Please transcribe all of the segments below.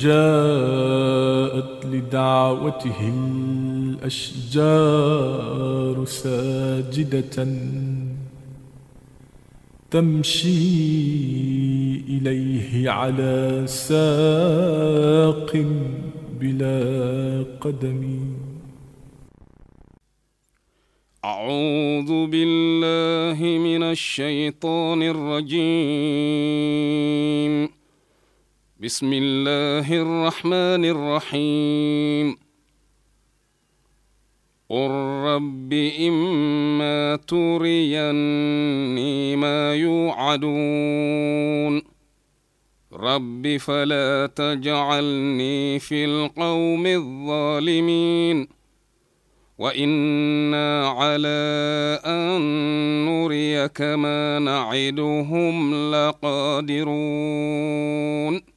جاءت لدعوتهم الأشجار ساجدة تمشي إليه على ساق بلا قدم أعوذ بالله من الشيطان الرجيم بسم الله الرحمن الرحيم قل رب إما تريني ما يوعدون رب فلا تجعلني في القوم الظالمين وإنا على أن نريك ما نعدهم لقادرون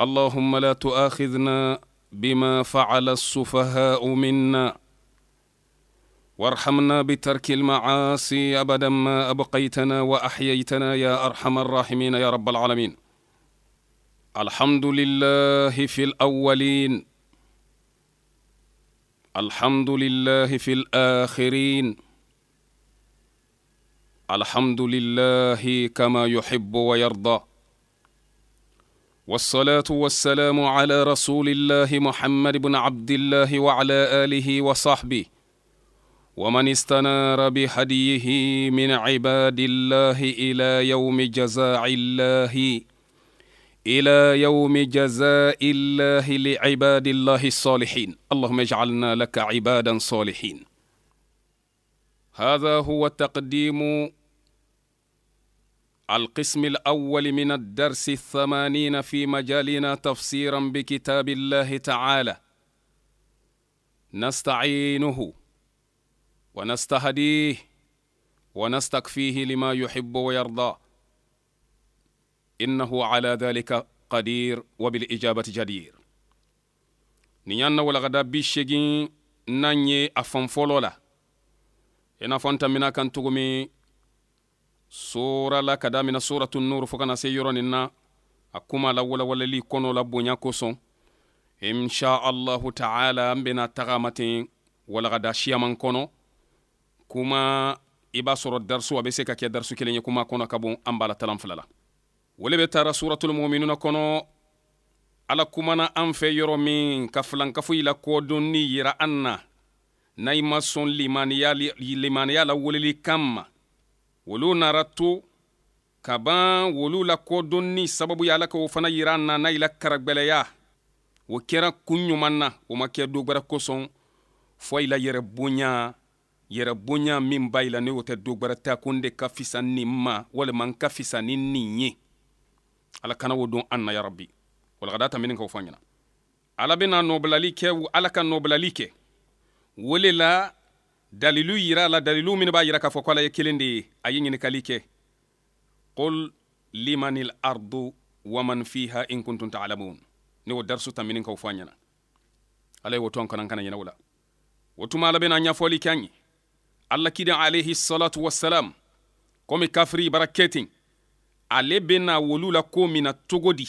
اللهم لا تؤاخذنا بما فعل السفهاء منا وارحمنا بترك المعاصي ابدا ما ابقيتنا واحييتنا يا ارحم الراحمين يا رب العالمين الحمد لله في الاولين الحمد لله في الاخرين الحمد لله كما يحب ويرضى والصلاة والسلام على رسول الله محمد بن عبد الله وعلى آله وصحبه ومن استنار بهديه من عباد الله إلى يوم جزاء الله إلى يوم جزاء الله لعباد الله الصالحين اللهم اجعلنا لك عبادا صالحين هذا هو التقديم القسم الأول من الدرس الثمانين في مجالنا تفسيرا بكتاب الله تعالى نستعينه ونستهديه ونستكفيه لما يحب ويرضى إنه على ذلك قدير وبالإجابة جدير نيانا ولغدا بيشيغي نانيي أفنفولولا إنا فنتمنا كان تغمي sura la ka damina suratu nur fo kana se yɔrɔnin na a kuma la walawalali kono la bonya kosɔn insha allahu ta'ala an bena tagama ten walagada siyaman kɔnɔ kuma i b'a sɔrɔ darisu a be se ka kɛ darisu kelen ye kuma kɔnɔ ka bon an b'a la talan fila la wole be taara suratul kɔnɔ ala kumana an fɛ yɔrɔ min ka filankafoyi la kɔdonni yira an na n'a ma sɔn limaniya la weleli kan ma wolu nara to ka ban wolu la kodonni sababu ye ala ka o fana yira na n'a yila karagwɛlɛya o kɛra kun ɲuman na o ma kɛ dogwɛrɛ kosɔn fɔ ila yɛrɛ boya yɛrɛ boya min b'a la ne o tɛ dogwɛrɛ ta ko n de ka fisa ni ma walima n ka fisa ni nin ye ala kana wo don an na yarabi walakada tamini k'o fɔ ɲɛna ala bena nɔbilali kɛ ala ka nɔbilali kɛ la dalilu yira la dalilu min b'a yira k'a fɔ ko ala ye kelen de ye a ye ɲinikali kɛ qul limani lardu waman fiha in kuntum talamun ni wo darsu taminin kaw fɔ a ɲɛna ala ye wo tɔn kanan kana ɲɛna o la wo tuma ala bena ɲafɔli kɛ an ye alla kiden alayhi salatu wassalam komi kafiri bara kɛten ale bena wolu la ko min na togo di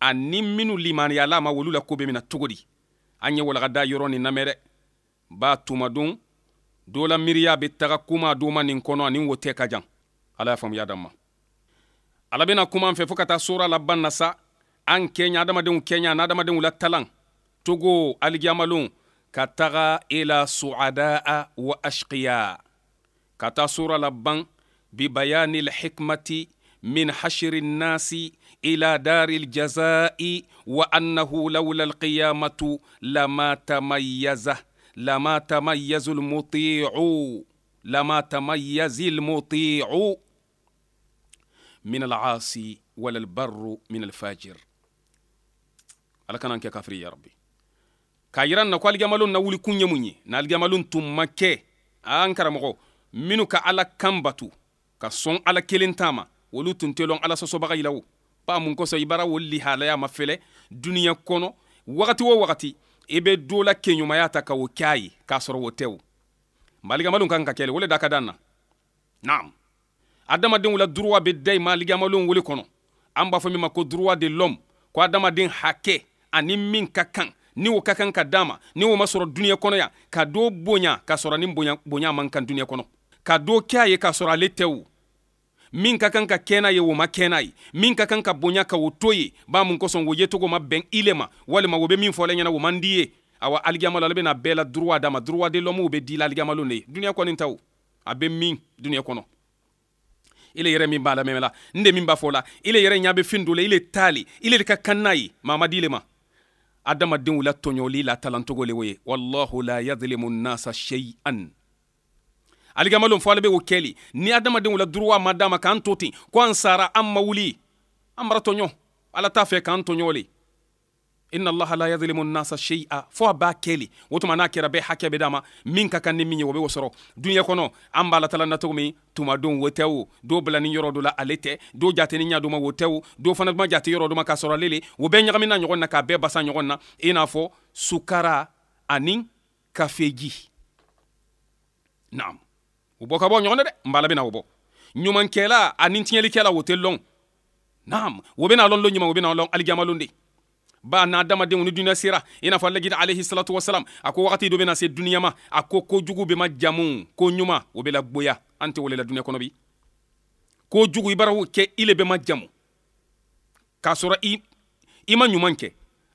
ani minnu limaniyala ma wolu la ko be min na togo di an ye walagada yɔrɔ nin namɛ dɛ b'a tuma don dola la miiriya be taga kuma duma nin kɔnɔ ani wo tɛ ka jan ala y'a faamuya dan ma ala bena kuma fɛ fɔɔ ka taa sora laban na sa an kɛɲa adamadenw kɛɲa ani adamadenw la talan togo aligiyamalon ka taga ila suadaa wa ashkiya ka taa sora laban bibayani lhikmati min hashiri nnasi ila dari ljazai wa annahu laula alqiyamatu lama tamayaza لما تميز المطيع لما تميز المطيع من العاصي ولا البر من الفاجر ala kana kɛ kafiri ya rabbi k'a yira na ko alijamalon na wuli kun ye mun ye na alijamalon tun ma kɛ an karamɔgɔ minnu ka ala kan batu ka sɔn ala kelen ta ma olu tun tɛ lɔn ala sɔsɔbaga yila o ba mun kosɔn i bara o lihalaya ma fɛlɛ duniɲa kɔnɔ wagati o wagati i be dola la kenɲumaya ta ka wo kɛ a k'a sɔrɔ wo tɛw wo maligamalon kan ka kɛle wo le da ka dan na naam adamadenw la duruwa be dayi ma wole kɔnɔ an b'a fɔ min ma ko duruwa de lɔm ko adamaden hakɛ ani min ka kan ni wo ka kan ka dama ni wo ma sɔrɔ duniɲɛ kɔnɔ ya ka do bonya k'a sɔrɔ ni bonya man kan duniɲɛ kɔnɔ ka doo kɛ a ye k'a sɔrɔ ale min ka kan ka kɛ ye o ma kɛ n'a ye min ka kan ka bonya ka o to ye ba mun kosɔn o yecogo ma bɛn ile ma walima o bɛ min fɔla ɲɛna o man di ye awa aligiyama ale bɛna bɛɛ la duruwa d'a duruwa de lɔmuw bɛ di la aligiyamalon ye duniɲa kɔni taw a bɛ min duniɲa kɔnɔ ile yɛrɛ min b'a lamɛmɛ n de min b'a fɔ ile yɛrɛ ɲa bɛ fin do ile taale ile de ka kan n'a ye mama dile ma adamadenw la tɔɲɔli la talancogo le o ye wallahu la yadlimu nnasa shay'an aligamalon fɔ ale be o keli ni adamadenw la duruwa ma dama k'an to ten ko an sara an ma wuli an mara tɔɲɔ ala t'a fɛ k'an tɔɲɔ le inna allaha la yadlimu nasa shay'a fo a b'a keli o tuma n'a kɛra bɛɛ hakɛ be dama min ka kan ni min ye o be o sɔrɔ duniɲɛ kɔnɔ an b'a latala nacogo min tuma don o tɛ o do bilani yɔrɔ do la ale tɛ do jate ni ɲa doma o tɛ o do fana duma jate yɔrɔ doma k'a sɔrɔ ale le o bɛɛ na ɲɔgɔn na k'a bɛɛ basa ɲɔgɔn na i n'a fɔ sukara ani kafeji naam u bo ka bɔ ɲɔgɔn na dɛ n bala bena wo bɔ ɲumankɛla ani tiɲɛlikɛla o tɛ lɔn naam o bɛna lɔn lɔn ɲuman o bɛna lɔn alijama de ba n'a damadenw ni duniɲa sera i n'a fɔ alagida alayhi salatu wasalam a ko wagati do bena se dunia ma a ko kojugu bɛ ma jamu ko ɲuman wo be la gboya an tɛ wolela la duniɲa kɔnɔ bi kojugu i baraw kɛ i le ma jamu k'a sɔrɔ i i ma ɲuman kɛ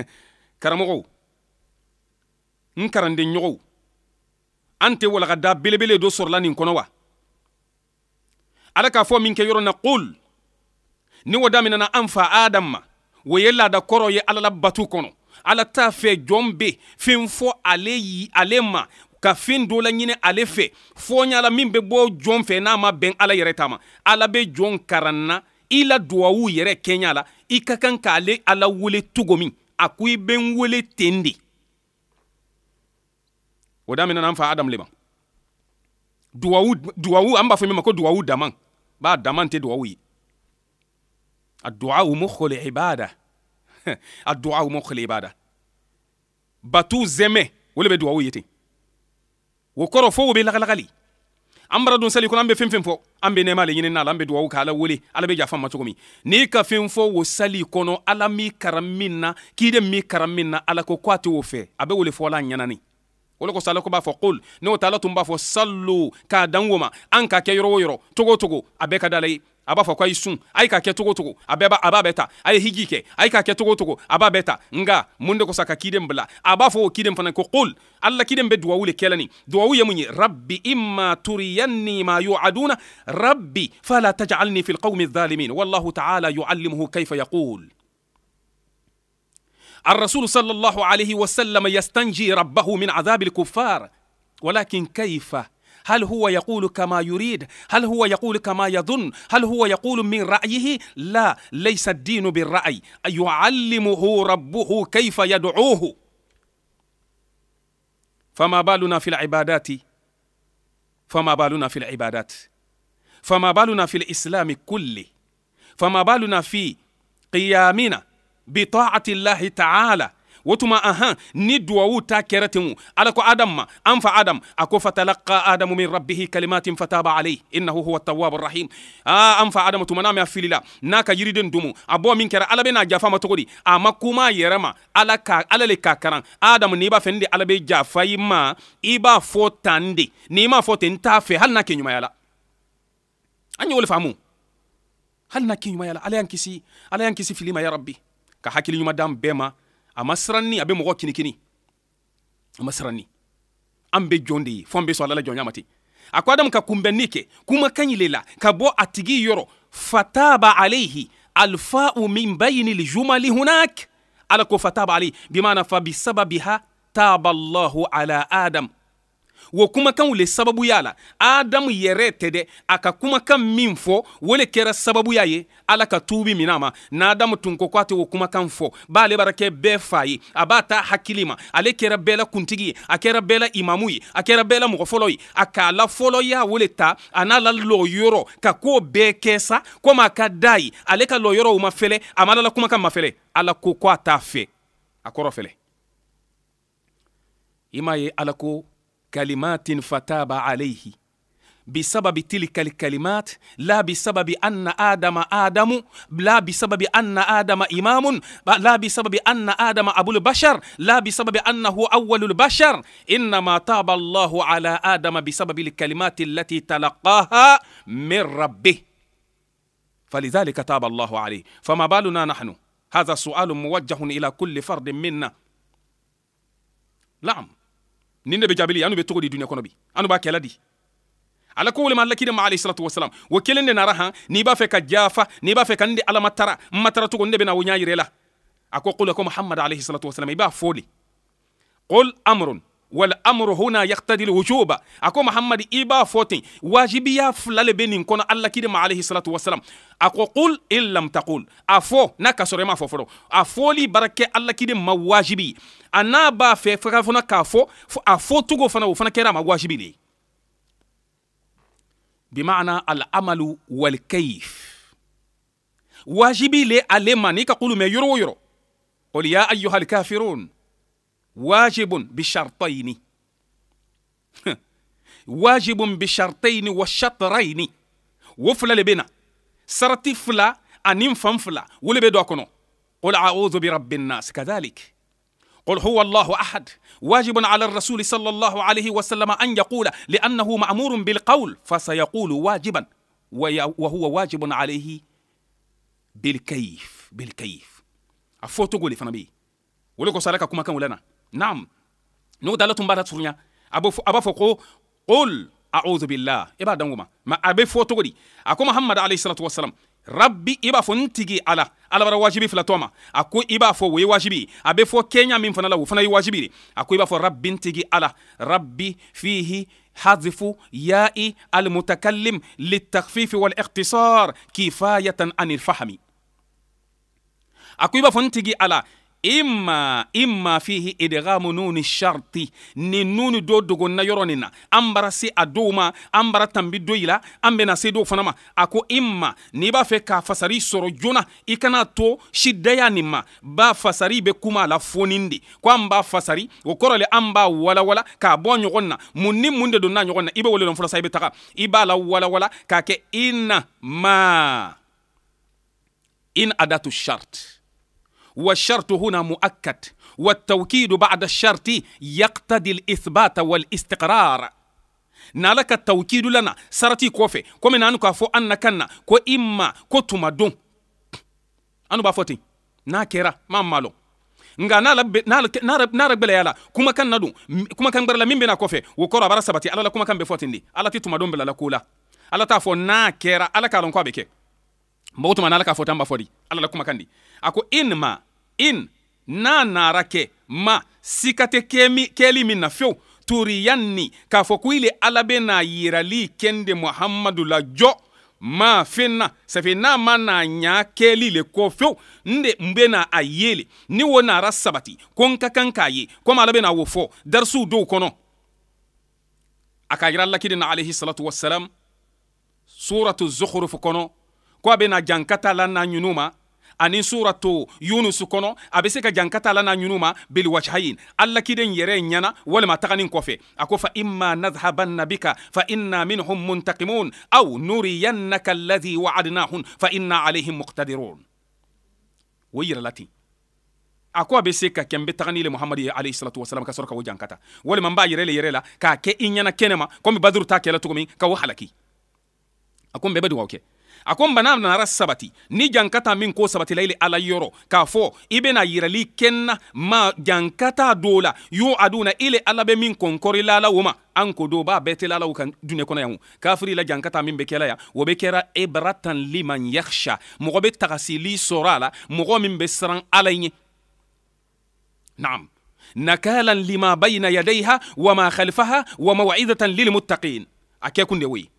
karamɔgɔw n karanden ɲɔgɔnw an tɛ walagada belebele do sɔrɔla nin kɔnɔ wa ala k'a fɔ min kɛ yɔrɔ na qul ni wo daminɛna an fa adam ma wo ye laada kɔrɔ ye alala batu kɔnɔ ala t'a fɛ jɔn be fen fɔ ale yi ale ma ka fen dɔ la ɲini ale fɛ fɔɲala min be bɔ jɔn fɛ n'a ma bɛn ala yɛrɛ ta ala be jɔn karanna i la duwawu yɛrɛ kɛɲa la i ka kan k'ale ala wele cogo min a ko i bɛ n wele ten de o daminɛna an fa adamu le ma duwawu duwawu an b'a fɔ min ma ko duwawu dama ba dama tɛ duwawu ye a duwawu mukhul ibada a duwawu mukhul ibada batu zɛmɛ o le bɛ duwawu ye ten o kɔrɔ fo o bɛ lagalagali an bara don sali kɔnɔ an bɛ fɛn fɛn fɔ an bɛ nɛɛma le ɲini n'ala an bɛ duwawu kɛ ala wele ala bɛ yafa ma cogo min n'i ka fɛn fɔ wo sali kɔnɔ ala m'i kara min na k'i de min kara min na ala ko ko a t'o fɛ a bɛ wele fɔ ala ɲɛnani o le kosɔn ala ko b'a fɔ kol n'o ta ala tun b'a fɔ salo k'a dan wo ma an ka kɛ yɔrɔ o yɔrɔ togo togo a bɛɛ ka d'ala ye a b'a fɔ ko a sun a k'a kɛ cogo cogo a bɛɛ b'a a b'a bɛɛ ta a ye kɛ k'a kɛ cogo a b'a bɛɛ ta nka mun de kosa ka kiden bila a b'a fɔ o kiden fana ko qul alla kiden bɛ duwawu le kɛla nin duwawu ye mun ye rabbi imma turiyanni ma yu'aduna rabbi fala taj'alni fil qawmi adh-dhalimin wallahu ta'ala yu'allimuhu kayfa yaqul الرسول صلى الله عليه وسلم يستنجي ربه من عذاب الكفار ولكن كيف هل هو يقول كما يريد هل هو يقول كما يظن هل هو يقول من رأيه لا ليس الدين بالرأي يعلمه ربه كيف يدعوه فما بالنا في العبادات فما بالنا في العبادات فما بالنا في الإسلام كله فما بالنا في قيامنا بطاعة الله تعالى o tuma ahan ni duwawu ta kɛra ten ala ko adam ma an fa adam a ko fatalaqa adamu min rabbihi kalimatin fataba alayhi innahu huwa tawwabu rahim a an fa adamu tuma n'a a filila n'a ka yiriden dumu a bɔ min kɛra ala bɛna jafa ma cogo di a ma kuma yɛrɛ ma ala ala le ka karan adamu n'i b'a fɛ ni de ala bɛ jafa i ma i b'a fɔ tan de n'i m'a fɔ ten n t'a fɛ hali n'a kɛ ɲumanya la an ye o le faamu hali n'a kɛ ɲumanya la ala y'an kisi ala y'an kisi fili ya rabbi ka hakili ɲuman d'an bɛɛ ma a ma siranni a be mɔgɔ kinikini a ma siranni an be jɔn de ye fo an bɛ sɔn ala la jɔnya ma a ko adamu ka kunbɛnni kɛ kumakan le la ka bɔ a tigi yɔrɔ fataba alayhi alfa'u min bayni ljumali hunak ala ko fataba alayhi bimaana fa bisababiha taba allahu ala adam wo kumakanw le sababu y'a la adamu yɛrɛ tɛ dɛ a ka kumakan min fɔ wo le kɛra ya ye ala ka tuubi mina ma n'adamu tun ko ko a tɛ wo kumakan fɔ b'ale barakɛ bɛɛ fa ye a b'a ta hakili ma ale kɛra bɛɛ la kuntigi ye a kɛra bɛɛ la imamu ye a kɛra bɛɛ la mɔgɔ fɔlɔ ye a k'a la fɔlɔya y'a wo le ta a n'a la lɔyɔrɔ ka koo bɛɛ kɛ sa komi a ka daa ye ale ka lɔyɔrɔw ma fɛlɛ a ma lala kumakan ma fɛlɛ ala ko ko a t'a fɛ a kɔrɔ fɛlɛ i m'a ye ala ko كلمات فتاب عليه بسبب تلك الكلمات لا بسبب أن آدم آدم لا بسبب أن آدم إمام لا بسبب أن آدم أبو البشر لا بسبب أنه أول البشر إنما تاب الله على آدم بسبب الكلمات التي تلقاها من ربه فلذلك تاب الله عليه فما بالنا نحن هذا سؤال موجه إلى كل فرد منا نعم ninde be jabili anu be togo di duniɲa kono bi anu b'a kɛla di ala ko ma lakide ma alayhi salatu wasalam wo kelen de nara han n'i b'a fe ka jafa n'i b'a fe ka n ala matara matara togo n na bena wo ɲa yirɛ la a ko qul ko muhamad alayhi salatu wasalam i b'a fo le qul amrun والامر هنا يقتضي ako muhammad iba foti wajibi ya فلال benin kono الله kide ma الصلاه salatu اكو ako qul illam taqul afo nakasore ma فوفرو afoli barake الله kide ma wajibi a n'a b'a fɛ fɛ fana k'a fɔ a fɔ cogo fana o fana kɛra a ma wajibi de ye bima'ana al'amalu wal kayf wajibi le ale ma n'i ka kulu mɛ yɔrɔ o yɔrɔ قل يا أيها الكافرون واجب بشرطين واجب بشرطين والشطرين وفلا لبنا سرتي فلا أنين do ولبدو أكونو قل أعوذ برب الناس كذلك قل هو الله احد واجب على الرسول صلى الله عليه وسلم ان يقول لانه مامور بالقول فسيقول واجبا وهو واجب عليه بالكيف بالكيف عفو تقولي فنبي ولكو سالك كما كان لنا نعم نو دالتم بارات سرنيا ابو ابا قل اعوذ بالله ابا دنوما ما ابي فوتو غدي اكو محمد عليه الصلاه والسلام rabbi i b'a fɔ n tigi ala alabara wajibi fila tɔ ma a ko i b'a fɔ o ye wajibi a bɛ fɔ kɛɲa min fana la o fana ye wajibi de a ko i b'a fɔ rabbi n tigi ala rabbi fihi حذف ياء المتكلم للتخفيف والاختصار كفاية عن الفهم أكو يبقى فنتجي على imma imma fihi idghamu nuni sharti ni nuni do dogonna yɔrɔ na an bara se a dow ma an bara tanbi do i an bena se dow fana ma a ko imma n'i b'a fɛ k'a fasari sɔrɔ joona i kana to sidaya nin ma ba fasari be kuma la fonin de ko an b'a fasari o kɔrɔ an b'a walawala k'a bɔ ɲɔgɔn na mun ni mun de don n'a ɲɔgɔn na i be wele dɔn fɔlɔ i be taga i b'a la walawala k'a kɛ inna ma in adatu shart والشرط هنا مؤكد والتوكيد بعد الشرط يقتضي الإثبات والاستقرار نالك التوكيد لنا سرتي كوفي kɔfɛ komi na anu k'a كو an na kan na ko i ma ko tuma don anu b'a fɔ ten n'a kɛra ma malɔ nka n'ala gwɛlɛya la kumakan na don kumakan gwɛrɛ la min bena kɔfɛ o kɔrɔ bara sabati ala la kumakan bɛ fɔ ten de ala tɛ tuma don bilala ko la ala t'a fɔ n'a kera ala k'a lɔn ko a ke mbogutu mana ala k'a fɔ fodi ala la kuma kandi a ko in ma in n'a nara ma sika kemi, kɛli min na turi yanni k'a fɔ ko ile ala be n'a yirali kende muhamadu la jɔ ma fenna safe n'a ma n'a ɲa kɛli le ko fewu n de n bena a yele ni wo nara sabati ko n ka kan k'a ye komi ala bena wo fɔ darisuw dow kɔnɔ a k'a yira lakidina alayhi salatu wasalam suratu zuhurufu kɔnɔ ko a bena jan ka taa la na ɲunu ma ani suratu yunus kɔnɔ a be se ka jan ka la na ɲunu ma bilwajhayin allakiden yɛrɛ ɲana walima taganin kɔfɛ a ko fa imma nadhabanna bika fa inna minhum muntakimun aw nuriyannaka alladhi wa'adnahun fa inna alayhim muqtadirun o yirɛla a ko a be se ka kɛ be taga le muhamadu ye alayhi salatu wasalam ka sɔrɔ ka wo jankata walima n b'a yɛrɛ le yɛrɛ la k'a kɛ i ɲɛna kɛnɛma komi baduru t'a kɛla cogo ka wo halaki a ko n bɛɛ bɛ dugawu kɛ a ko bana nara sabati ni jankata ta min ko sabatila ile ala yɔrɔ k'a fɔ i bena yirali kɛnna ma jankata t'a la yo aduna ile ala be min kɔnkɔrila lala wo ma an ko do b'a bɛɛ tela la o kan dunɛ kɔnɔ yan kafiri la jankata min be kɛla yan o be kɛra ibratan liman yaksha mɔgɔ be tagasili sɔrɔ a la mɔgɔ min be siran ala ye naam nakalan lima bayna yadayha wama khalfaha wa mawidatan lilmuttaqin a kɛ kun de wo ye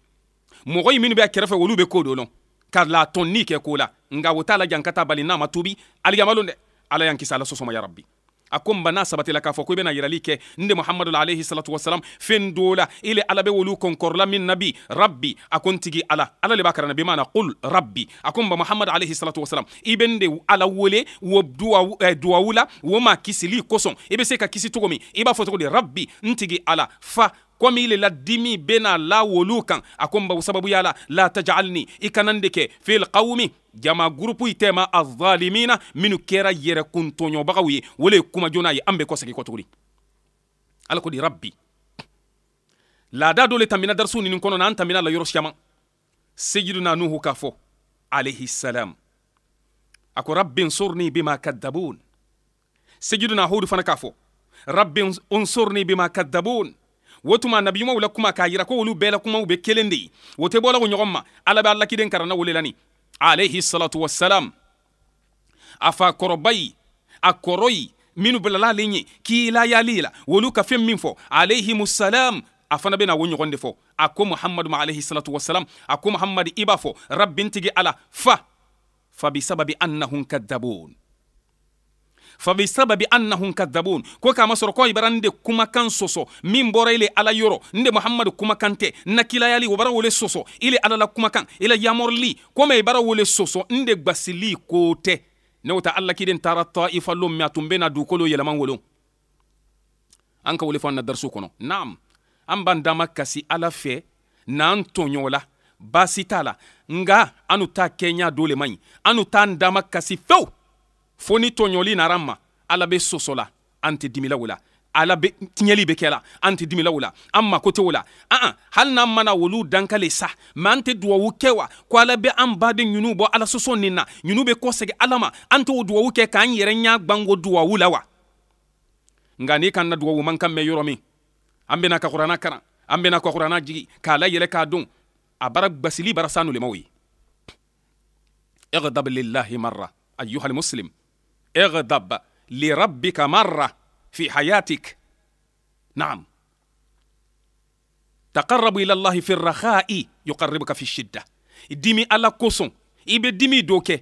mɔgɔ yi minnu bɛ kɛrɛfɛ olu bɛ ko don kar la tɔnni kɛ ko la nka o t'a la jan ka taa bali n'a ma tubi aliyamalon dɛ ala y'an kisi ala sɔsɔma yarabi a ko nba n'a sabatila k'a fɔ ko i bɛna yirali kɛ n de muhamadu la alayhi salatu wasalam fɛn do la ile ala bɛ wolu kɔnkɔrɔla min na bi rabbi a ko n tigi ala ala le b'a karana bi mana qul rabbi a ko nba muhamadu alayhi salatu wasalam i bɛ n de ala wele wo duwawu la wo ma kisili kosɔn i bɛ se ka kisi cogo min i b'a fɔ cogo di rabbi n tigi ala fa komi le la dimi bena la wolu kan a ko nbaw sababu yala la tajalni i kanan de kɛ fil qawmi jama gurupu i tɛma azalimina minnu kɛra yɛrɛ kuntɔɲɔbagaw ye wole kuma joona ye an bɛ kɔsegi kɔ ala ko di rabbi laada dɔ le tamina darisu nini kɔnɔ an tamina la yɔrɔ siyaman sejiduna nuhu k'a fɔ alayhi salam a ko rabbi nsurni bima kadabun sejiduna hudu fana k'a fɔ rabbi unsurni bima kadabun wo tuma nabiyuma la kuma k'a yira ko olu bɛɛ la kumaw be kelen de ye wo tɛ bɔla ko ɲɔgɔn ma ala be alakiden karana wole lani alayhi salatu wassalam a fa kɔrɔba a kɔrɔ yi minnu bilala ale ɲɛ k'i layali la wolu ka fɛn min fɔ alayhimusalam a fana bena wo ɲɔgɔn de fɔ a ko muhamadu ma alayhi salatu wassalam a ko muhamadi i b'a fɔ rabbintigi ala fa fa annahum kadabun fa bi sababi annahum kadhabun ko ka masoro ko ibaran de kuma kan soso min bora ile ala yoro nde muhammadu kuma kante nakila yali wabara wole soso ile ala la kuma kan ile yamorli ko me ibara wole soso nde gbasili kote te ne wata alla kiden tara ta'ifa lum ya tumbena dukolo yelaman wolon an ka wole fa na darsu kono na'am an b'an dama kasi ala fe n'an tɔɲɔ la baasi nga anu t'a kenya dole le anu t'an dama kasi fewu fo ni tɔɲɔli nara ma ala be sosɔla an tɛ dimila o la ala be tiɲɛli be kɛla an tɛ dimila la an mako tɛ o la aan hali n'an mana olu dankale sa ma an tɛ duwawu kɛ wa ko ala be an baden ɲunu bɔ ala sosɔ nin na ɲunu be kɔsegi ala ma an t'o duwawu kɛ k'an yɛrɛ ɲa gwango duwawu la wa nka n'i kan na duwawu man kan mɛn yɔrɔ min an bena ka kurana karan an bena ka kurana jigi k'a layɛlɛ k'a don a bara gbasili bara sanulemaw ye igdab lillahi marra ayuha almuslim اغضب لربك مرة في حياتك نعم تقرب إلى الله في الرخاء يقربك في الشدة ديمي على كوسون إبي ديمي دوكي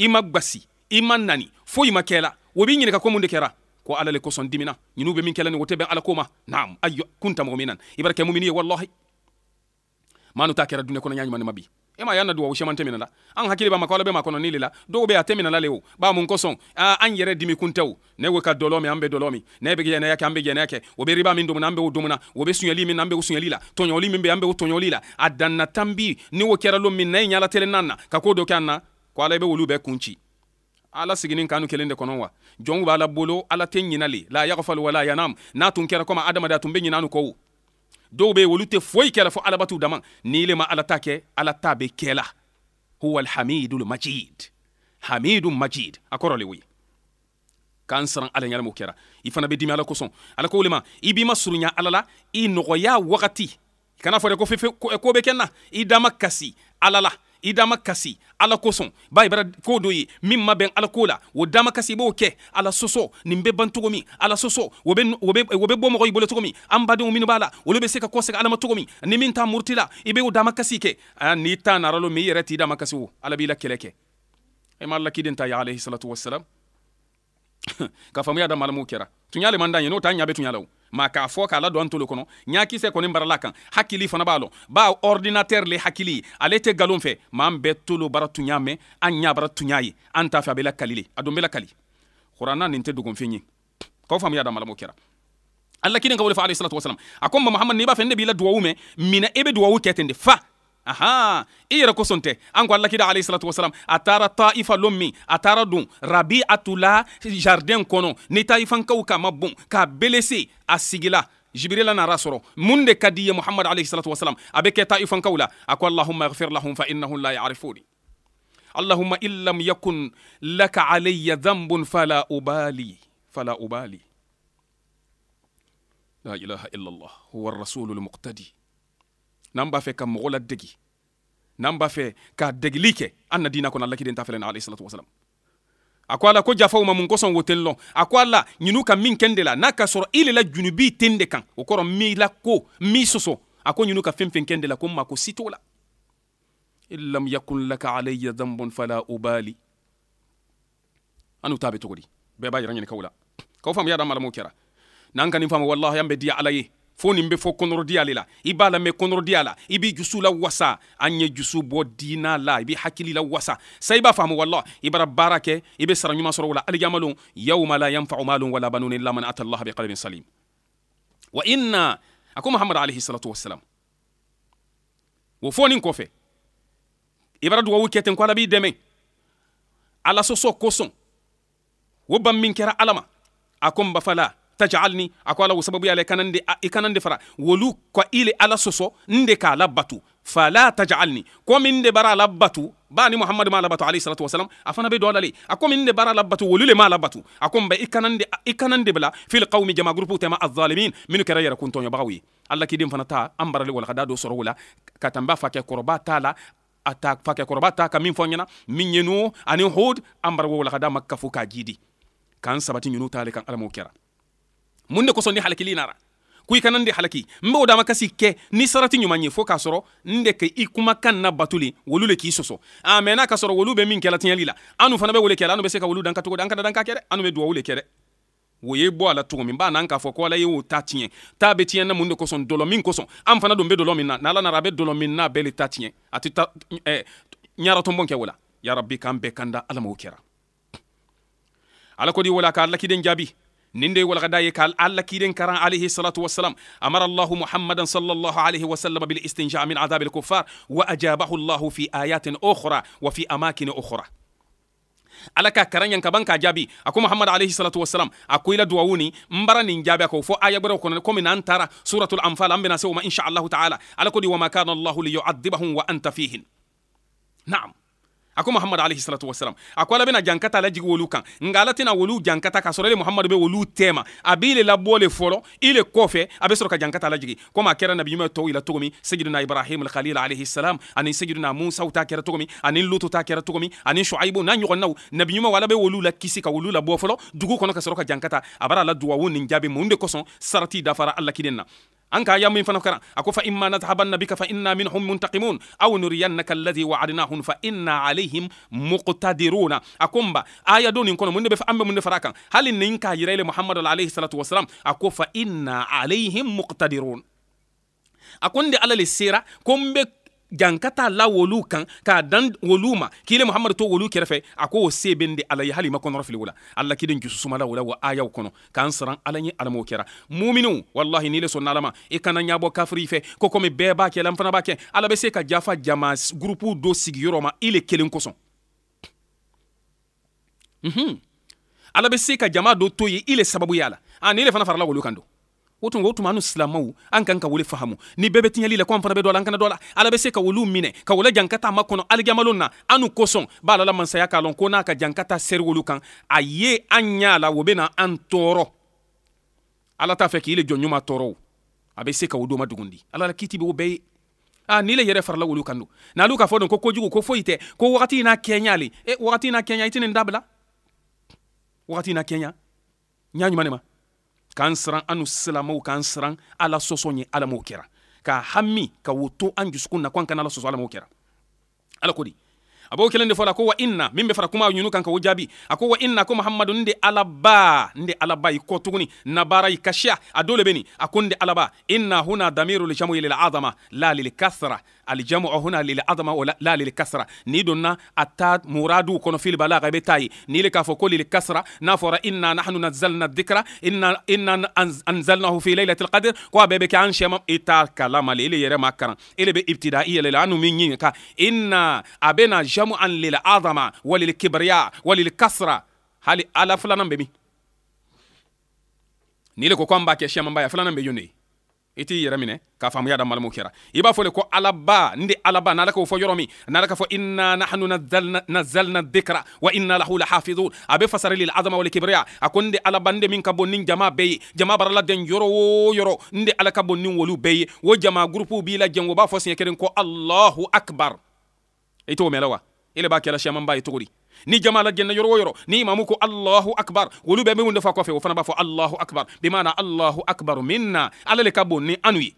إما بسي إما ناني فو إما كيلا وبي نيني كومون دكيرا ko ala le kosɔn dimina ɲinu be min kɛla ni wo tɛ bɛn ala ko ma naam ayo kunta mɔgɔ min nan i bara kɛ mumini ye wallahi manu t'a kɛra dunɛ kɔnɔ ɲaɲuman ne ma bi ema ma y'a na duwawu siman tɛ minɛ an hakili b'a ma k'ala makono makɔnɔni le la dɔw bɛ a tɛ minɛ b'a mun kosɔn a an yɛrɛ dimi kun tɛ ne weka dolomi ambe dolomi an bɛ dɔlɔ ne bɛ jɛnɛya kɛ an bɛ jɛnɛya kɛ o riba min domina ambe bɛ o domina sunyali bɛ sunyɛli min na an la tɔɲɔli min bɛ an bɛ la a tambi ni o kɛra lo min na tele ɲala tɛlɛ nan na ka ko dɔ kɛ an na ala i bɛ wulu bɛɛ kun ala siginin kanu kelen de wa jɔn b'a la bolo ala tɛ ɲinale la yagfalu wala yanam n'a tun kɛra kɔma adamaden a tun bɛ ɲinanu kɔ o dɔw be wolu tɛ foyi kɛla fo alabatu dama n'i le ma ala ta kɛ ala ta be kɛla huwa alhamidu lmajid hamidu majid a kɔrɔ le wo ye k'an siran ala ɲɛnama o kɛra i fana be dimi ala kosɔn ala ko le ma i b'i ma surunya ala la i nɔgɔya wagati kana fɔ dɛ ko fefe ko be kɛ na i dama kasi ala la i dama kasi ala kosɔn b'a yibara ko dɔ ye min ma bɛn ala ko la o dama kasi i b'o kɛ ala sɔsɔ nin bɛ ban cogo min ala sɔsɔ o bɛ bɔ mɔgɔ i bolo cogo min an badenw minnu b'a la olu be se ka kɔsegin alama ma min ni min t'a muruti la i b'o dama kasi kɛ aa n'i ta nara lo i yɛrɛ t'i dama kasi o ala b'i la kɛlɛ kɛ e ma ala kiden ta ya alayhi salatu wasalam ka famu ya da malamu kera tunya le dan n'o tanya betunya be ma k'a fo k'a la don tolo kono nya ki se koni mbara lakan hakili fana balo b'a ordinateur le hakili ale te galon fe ma mbe tolo bara tunya me anya bara tunya yi anta fa fɛ kalili be lakali le qur'ana don be lakali kurana nin tɛ dogonfɛn ye k'aw faamuya da malamuw kɛra alakinin ka wole fɔ alayhi salatu wasalam akon ko ma n'i b'a fɛ ne b'i la mina ebe minɛ i e be fa aha i yɛrɛ kosɔn tɛ an ko alakira alayhi salatu wasalam a taara taifa lon min a taara don rabiatula jardin kɔnɔ ni taifankaw k'a ma bon k'a belese a sigila جبريل نرى سرو من كدي محمد عليه الصلاه والسلام ابيك طائفا كولا اقول اللهم اغفر لهم فانهم لا يعرفوني اللهم ان لم يكن لك علي ذنب فلا ابالي فلا ابالي لا اله الا الله هو الرسول المقتدي n'an b'a fɛ ka mɔgɔ la degi n'an b'a fɛ ka degili kɛ an na diina kɔnɔ alakiden ta fɛlɛ na alayhi salatu wasalam a ko ala ko jafaw ma mun kosɔn wo ten lɔn a ko ala ɲinu ka min kɛn de la n'a ka sɔrɔ i la junubi ten de kan o kɔrɔ mi la ko mi sɔsɔ a ko ɲinu ka fɛn fɛn kɛn de la ko ma ko si la yakun laka alayya dhanbun fala ubali anu ta bɛ cogo di bɛɛ b'a yɛrɛ ɲinikaw la k'aw faamuya d'a ma alamu kɛra n'an ka nin faamu walahi an bɛ diya ala ye foni nin bɛ fɔ kɔnɔrɔdiya le la i b'a lamɛn kɔnɔrɔdiya la i b'i jusu la wasa an ye jusu bɔ diina la i b'i hakili la wasa sa i b'a faamu wala i bara baara kɛ i bɛ sara ɲuman sɔrɔ o alijamalon yawma la yanfa'u malun wala banun illa man atallah biqalbin salim wa inna a ko muhammad alayhi salatu wassalam wo foni nin kɔfɛ i bara dugawu kɛ ten ko ala b'i dɛmɛ ala sɔsɔ kosɔn wo ban min kɛra ala ma a ko n bafala tajalni ako ala wo sababu yala i kanande fara wolu ka ile ala soso nde ka la fala tajalni komi nde bara la bani muhammadu ma la alayhi salatu wasalam a be do ala le a bara la wolu le ma la batu a i kanande i kanande bila fil qawmi jama groupe tema azalimin minu kɛra yɛrɛ kuntoɲɔbagaw ye alla kiden fana ta an wala ka do sɔrɔ wala ka tan ba fakɛ kɔrɔba t'a la a ta ka min fɔ min ɲenu ani hud an wala ka makka fo k'a jidi k'an sabati ɲinu t'ale kan ala m'o mun de kosɔn ne halaki linara ko i kana n halaki n b'o dama kasi kɛ ni sarati ɲuman ye fɔɔ k'a sɔrɔ n de kɛ i kumakan na batuli le wolu le k'i sɔsɔ a n'a ka sɔrɔ wolu bɛ min kɛla tiɲɛli la anu fana be wele kɛla anu be se ka wolu danka ka cogo di an ka da kɛ dɛ anu be duwawu le kɛ dɛ o ye bɔ a la cogo min b'a n'an k'a fɔ ko ala ye o ta tiɲɛ t'a bɛ tiɲɛ na mun de kosɔn dɔlɔ min kosɔn an fana don bɛ dɔlɔ min na n'ala nara a bɛ dɔlɔ min n'a bɛɛ le ta tiɲɛ a tɛ ta eh, ɲaratɔnbɔn kɛ o la yarabi k'an bɛɛ kanda ala m'o kɛra ala ko di wala ka alakiden jaabi ninde walgadaye kal allah kiɗen karan alayhi salatu wassalam amara llahu muhammadan sallllahu alayhi wa sallam bil istinja min adabi lkuffar wa ajabahu llahu fi ayatin okhra wa fi amakine okhra ala ka karan yanka ban ka jaabi muhammad alayhi salatu wasalam ako ila duwawuni n bara nin jaabi ako fo aya ɓerew kono komi nan tara suratul anfal an bena se woma inchallahu taala ala wa wama kana allahu liyuadibahum wa anta fihin naam a ko mahamadu alayhi salatu wasalam a ko ala bena jankata lajigi wolu kan nka ala tena wolu jankata ka sɔrɔ ile muhamadu be wolu tɛma a b'i le labɔ le fɔlɔ i le kɔfɛ a be sɔrɔ ka jankata lajigi komi a kɛra tɔw ila togo min sejidina ibrahim alkhalil alayhi salam ani sejidina musaw t'a kɛra togo ani lutu t'a kɛra togo ani shuaibu n'a ɲɔgɔnnaw nabiɲumɛw wala be wolu la kisi ka wolu labɔ fɔlɔ dugu kɔnɔ ka sɔrɔ ka jankata a bara ala duwawu nin jaabi mun de kosɔn sarati dafara allah kiden na أنك أيام فنفكر أكو إما نذهبن بك فإنا منهم منتقمون أو نرينك الذي وعدناهم فإنا عليهم مقتدرون أكومبا آية دون يكون من بف أم من فراكا هل نينك يريل محمد عليه الصلاة والسلام أكو إنا عليهم مقتدرون أكون دي على السيرة كم jan la wolu kan k'a dan wolu ma kile muhammad to wolu kerefe a ko o sebe bɛ n ala hali ma kɔnɔrɔ fili o la ala kiden jususuma la wala wa ayaw kono k'an saran ala ye ala m'o muminu wallahi n'i le sonna ala i kana nyabo kafri fe ko komi bɛɛ b'a kɛ la fana b'a ala be se ka jafa jama groupe do sigiyɔrɔ ma i ko son mhm ala be se ka jama do to ye sababu yala a le fana farla wolu kan woto o tuma anu silamaw an kan ka wuli fahamu ni bɛɛ bɛ tiɲɛli la ko an fana bɛ dɔ ala bɛ se ka olu minɛ ka wala jankata ma kɔnɔ alijamalon anu kosɔn b'ala la mansaya k'a lɔn ko ka jankata seri wolu kan a la o bɛna an ala t'a fɛ k'i le jɔnɲuman tɔɔrɔ o a bɛ se ala la kiti b'o a ah, ni le yɛrɛ farala wolu kan do n'alu k'a fɔ don ko kojugu ko foyi tɛ ko wagati n'a kɛɲa le e eh, wagati n'a kɛɲa i tɛ nin dabila wagati n'a kɛɲa ɲa ɲuman ne ma k'an siran anu n'u silamaw k'an siran ala sɔsɔ ye ala m'o kɛra ka hami ka woto to an dusukun na ko an kana ala sɔsɔ ala m'o kɛra ala ko di abo kelende fola ko wa inna min be fara kuma yunu kan ka wo jaabi a ko wa inna ko muhammadu nde alaba nde alaba i ko tuguni nabara i kashiya a dole beni a ko nde alaba inna huna damiru liljamui lilazama la lilkasra aljamu huna lilazama wa la lilkasra ni donna a muradu kono fil balaga be tayi ni le k'a fɔ ko lilkasra n'a fɔra inna nahnu nazzalna dhikra inna inna anzalnahu fi lailati lqadr ko a be kɛ an sɛma kalama le i le yɛrɛ ma karan i le be min ɲi inna a jamu'an lil azama wa lil kibriya wa lil kasra hali ala filanan bɛ min ni le ko ko an b'a kɛ siyamanba ya filanan bɛ k'a faamuya da malimu kɛra i b'a ko alaba n alaba n'ala k'o fɔ yɔrɔ n'ala ka fɔ inna nahnu nazalna dhikra wa inna lahu lahafizun a bɛ lil azama wal kibriya a alaba n de min ka bon jama bɛɛ jama barala den yɔrɔ o yɔrɔ n de bon ni wolu bɛɛ ye o jama gurupuw b'i la jɛn b'a fɔ siɲɛ kelen ko alahu akbar ito mela wa ile ba kela shaman ba itogori ni jama la genna yoro yoro ni imamu ko allahu akbar wolu be mi wunde fa ko fe o fana ba fo allahu akbar bi mana allahu akbar minna ala le kabo ni anwi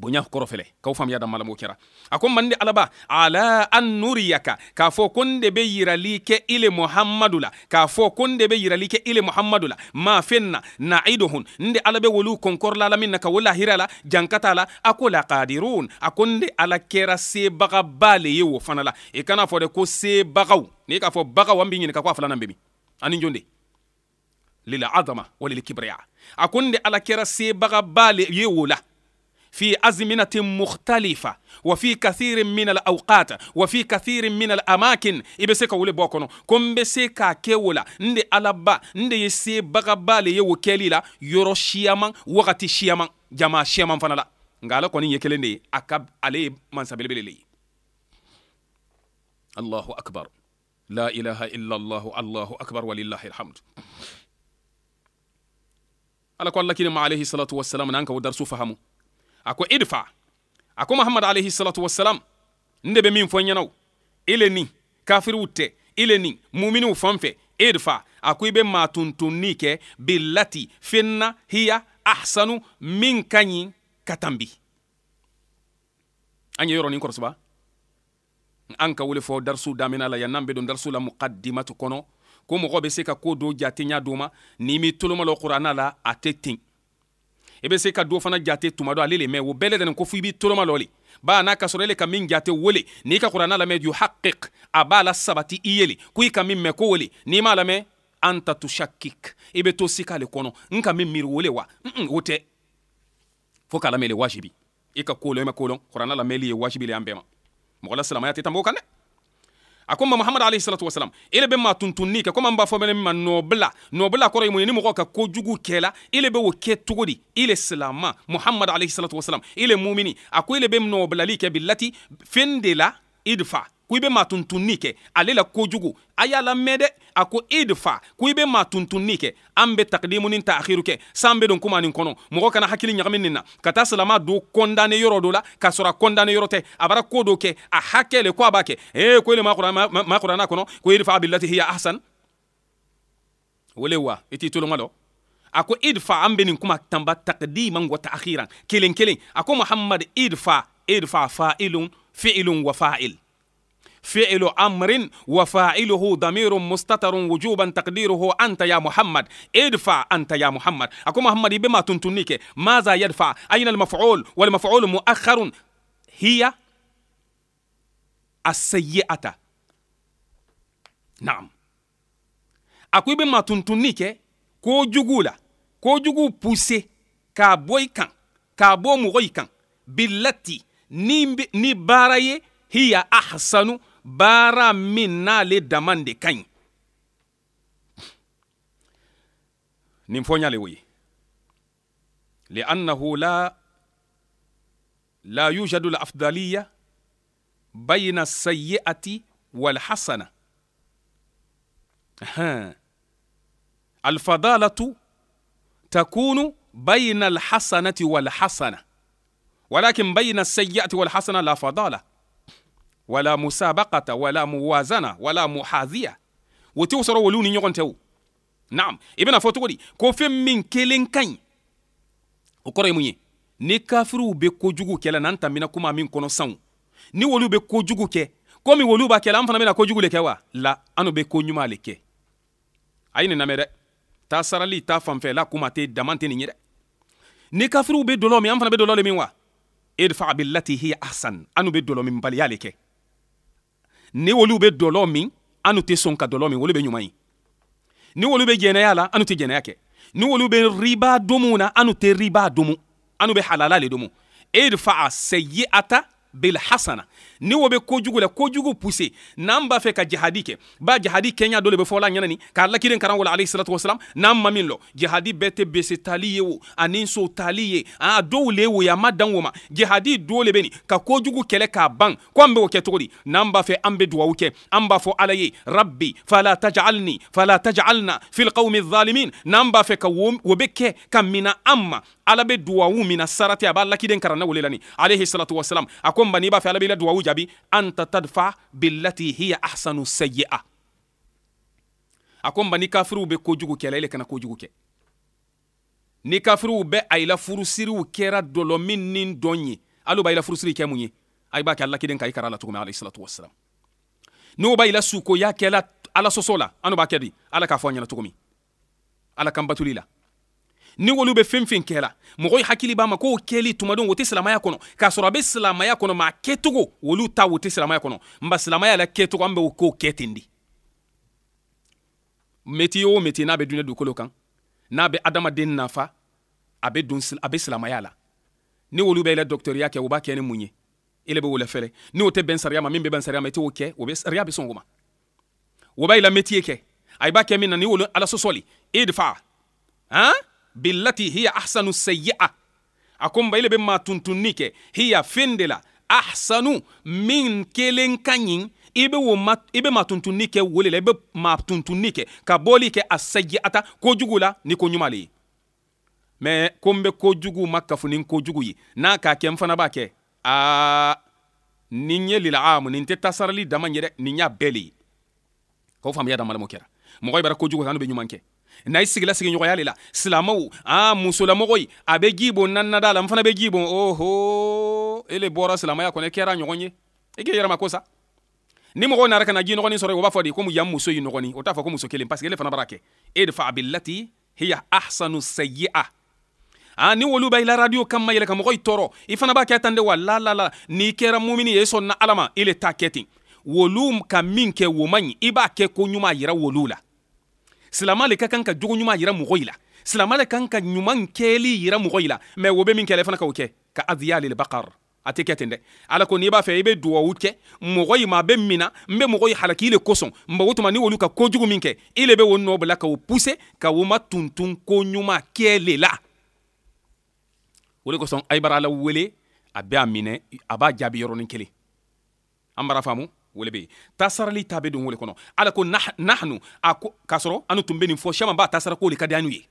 bonya kɔrɔfɛlɛ kaw faamuya da malamu kɛra a ko mandi alaba ala an nuriyaka k'a fɔ ko n de bɛ yirali kɛ ile muhamadu la k'a fɔ ko n de bɛ yirali kɛ ile muhamadu la ma fen na naidohun n de ala bɛ wolu kɔnkɔrɔla la min na ka wo lahira la jankata la a ko laqadirun a ko n de ala kɛra sebagaba le ye wo fana la i e kana fɔ dɛ ko sebagaw n'i k'a fɔ bagaw an b'i ɲininka ko a filanan bɛ min ani jɔn de lilazama wa lilkibriya a ko n de ala kɛra sebagaba le ye wo la في أزمنة مختلفة وفي كثير من الأوقات وفي كثير من الأماكن إبسيكا ولي بوكونو كم بسيكا كيولا ندي ألبا ندي يسي بغبالي يو كليلا يورو شياما وغتي شياما جما شياما فنالا نغالا كوني يكليني أكب علي من سبيل الله أكبر لا إله إلا الله الله أكبر ولله الحمد على كل كلمة عليه الصلاة والسلام نانك ودرسو فهمو a ko idfa ako muhammad alayhi salatu wassalam n min fo ɲɛnaw i ni nin kafiriw tɛ i le muminiw fan idfa ako ibe i bɛ maa kɛ billati fenna hiya ahsanu min ka ɲi ka tan an ye yɔrɔnin kɔrɔsaba an ka wele fɔ darisu damina la yan n'an bɛ don darisu la muqaddimatu kɔnɔ ko mɔgɔ be se ka koo do jatenya do ma n'i m'i tolomala la a tɛ ten i e be se ka do fana jate tuma dɔ ale le mɛn o bɛɛ ko fɔ i b'i toloma lɔ le ba n'a ka sɔrɔ ele ka min jate wele n'i ka kuranna lamɛn yuhaqiq a b'a la sabati i kui ko i ka min mɛn ko wele n'i m'a lamɛn anta tushakik i e be to sika le kɔnɔ n ka min miiri wole wa n o tɛ fo k'a lamɛn le wajibi i ka ko lɔ i ma ko lɔn kuranna lamɛnli ye wajibi le an bɛɛ ma mɔgɔ la silamaya tɛ tan kan dɛ a ko ma mahamad alayhi salatu wasalam ele be ma tuntunni kɛ komi an b'a fɔ mɛnɛ ma nɔbila nɔbila kɔrɔ ye mun ye ni mɔgɔ ka kojugu kɛla ele be o kɛ cogo di ile silama muhamad alayhi salatu wasalam ile mumini a ko ele be nɔbilali kɛ bilati fen de la idfa ko i bɛ maa tuntunni kɛ ale la kojugu a y'a lamɛn dɛ a ko idfa ko i bɛ kɛ an be takdimu ni taahiru kɛ san bɛ don kuma nin kɔnɔ mɔgɔ kana hakili ɲagami nin na ka taa salama do kɔndanne yɔrɔ dɔ la k'a sɔrɔ a kɔndanne yɔrɔ tɛ a bara ko dɔ kɛ a hakɛ le ko a b'a kɛ ko ele kɔnɔ ko idfa bilati hiya ahsan wale wa i t'i toloma a ko idfa an bɛ nin kuma tanba takdiman wa taakhiran kelen kelen a ko muhamad idfa idfa fa'ilun fi'ilun wa fa'il fi'lu amrin wa fa'iluhu dhamirun mustatarun wujuban taqdiruhu anta ya Muhammad idfa anta ya Muhammad ako Muhammad ibema tuntunike madha yadfa aina almaf'ul wal maf'ul mu'akhkharun hiya as-sayyi'ata Naam. Akwibe matuntunike ko jugula ko jugu poussé ka boy kan ka bo ni ni baraye hiya ahsanu baara min n'ale daman de ka ɲi nin fɔ ɲale o ye liannahu la la yujadu lafdaliya bayna sayi'ati walhasana alfadalatu takunu bayna alhasanati walhasana walakin bayna sayi'ati walhasana la fadala wala musabakata wala muwazana wala muhadhiya wo tɩ wʋsg wolu ni ɲɔgɔn tɛ wo naam y bena fɔ togo di ko fɛn min kelen ka ɲi o kɔrɔ ye mun ye ni kafiriw be kojugu kɛla n'an tan kuma min kɔnɔ sanw ni wolu be kojugu kɛ komi wolu b'a kɛla an fana bena kojugu le kɛ wa la anu be ko le kɛ a ye nin namɛ dɛ taa sarali taa fanfɛ la kuma tɛ dama tɛ nin ye dɛ ni kafiriw be dɔlɔ min an fana be dɔlɔ le min wa idfa billati hiya ahsan anu be dɔlɔ min baliya le kɛ ni wolu be dɔlɔ min anu tɛ sɔn ka dɔlɔ min wolu be ɲuman ye ni wolu be jɛnɛya la anu tɛ jɛnɛya kɛ ni wolu be riba domuw na anu tɛ riba domu anu be halala le domu idfa sayyi'ata bil hasana ni wo be kojugu la kojugu puse n'an b'a fɛ ka jihadi kɛ ba jihadi kɛɲa dole le be fɔla ɲɛna ni k'a lakiren karan wala alayhi salatu wasalam n'an ma min lɔ jihadi bɛɛ tɛ bese tali ye wo ani so tali ye a dɔw le wo ya a ma dan wo ma jihadi dole be ni ka kojugu kɛlɛ k'a ban ko an be o kɛ cogo di n'an b'a fɛ an be duwawu kɛ an b'a fɔ ala ye rabbi fala tajalni fala tajalna fi lqaumi zalimin n'an b'a fɛ ka wo be kɛ ka mina an ma ala be duwawu mina sarati a b'a lakiden karan na wo le alayhi salatu wasalam a komba n'i b'a fɛ ala b'i la anta tadfa billati hiya ahsanu sayyi'a a ko nba ni kafiriw bɛ kojugu kɛla ele kana jugu ke ni kafiriw be a ila furusiriw kera dolo min ni dɔn ye hali b'a ila furusiri kɛ mun ye a b'a kɛ ala kelen kan i kara alayhi salatu wassalam n'o b'a ila ya kɛla ala sosola anu an b'a kɛ ala k'a fonya na tukumi ala kambatulila batuli ni wolu be fɛn kɛla mɔgɔ hakili b'a ma k'o kɛli tuma don o tɛ silamaya kɔnɔ k'a sɔrɔ a be silamaya kɔnɔ mɛ a kɛcogo olu ta o tɛ silamaya kɔnɔ nba silamaya la kɛcogo an bɛ k'o kɛ ten de métier o métier n'a bɛ diinɛ dugukolo kan n'a bɛ adamaden nafa a bɛ don a bɛ silamaya la ni wolu bɛ yɛlɛ dɔkitɛriya kɛ o b'a kɛ ni mun ye ele bɛ wele fɛrɛ ni o tɛ bɛn sariya ma min bɛ bɛn sariya ma i t'o kɛ o bɛ sariya bɛ sɔn o ma o b'a yɛlɛ métier kɛ a i b'a kɛ min na ni wolo ala sɔsɔli e de fa billati hiya ahsanu sayyi'a akomba ile be ma tuntunni hiya findela ahsanu min kelen ka ibe wo ma ibe be matuntunni kɛ wo le la i be matuntunni kɛ ka bɔli kɛ a sayi'ata kojugu la ni ko le ye mɛ ko n be kojugu ma kafuni kojugu ye n'a k'a kɛ n fana b'a kɛ aa nin ye lilaamu nin tɛ tasarali dama ye dɛ nin y'a bɛɛ le ye k'o faamuya da malamɔ kɛra mɔgɔ i bara kojugu kɛ an be ɲuman kɛ n'a i sigila sigiɲɔgɔnya le la silamaw a musolamɔgɔ ye a be ji bon nannada la n fana be ji bon oho ele bɔra silamaya kɔnɔ i kɛra ɲɔgɔn ye i k'i yɛrɛma ko sa ni mɔgɔ nara kana ji nɔgɔni sɔrɔ o b'a fɔ de komi yan muso ye nɔgɔni o t'a fɔ ko muso kelen parce que fana bara kɛ e de abilati hiya ahsanu sayyi'a a ni wolu b'a ila radio kan ma yɛlɛ ka mɔgɔ i tɔɔrɔ i fana b'a kɛ tan wa la la la n'i kɛra mumini ye i sɔnna ala ma ele t'a kɛ ten wolu ka min kɛ wo man ɲi i b'a kɛ ko ɲuman yira wolu la silama le ka kan ka jogo yira mɔgɔ la silama le kan ka ɲuman kɛli yira mɔgɔ la mɛ o bɛ min kɛlɛ fana k'o kɛ ka adiya lil bakar a tɛ kɛ ten dɛ ala ko n'i b'a fɛ i be duwawu kɛ mɔgɔ yi ma a bɛ n be mɔgɔ yi halaki le kosɔn nbago tuma ni olu ka kojugu min kɛ i le bɛ o nɔ bila ka puse ka o ma tuntun ko ɲuman kɛ le la o de kosɔn a ye wele a bɛ a minɛ a b'a jaabi yɔrɔnin kelen an bara faamu wele be yen tasarali ta be don wele kɔnɔ ala ko nahnu k'a sɔrɔ an tun be nin fɔ siaman b'a tasara ka di an ye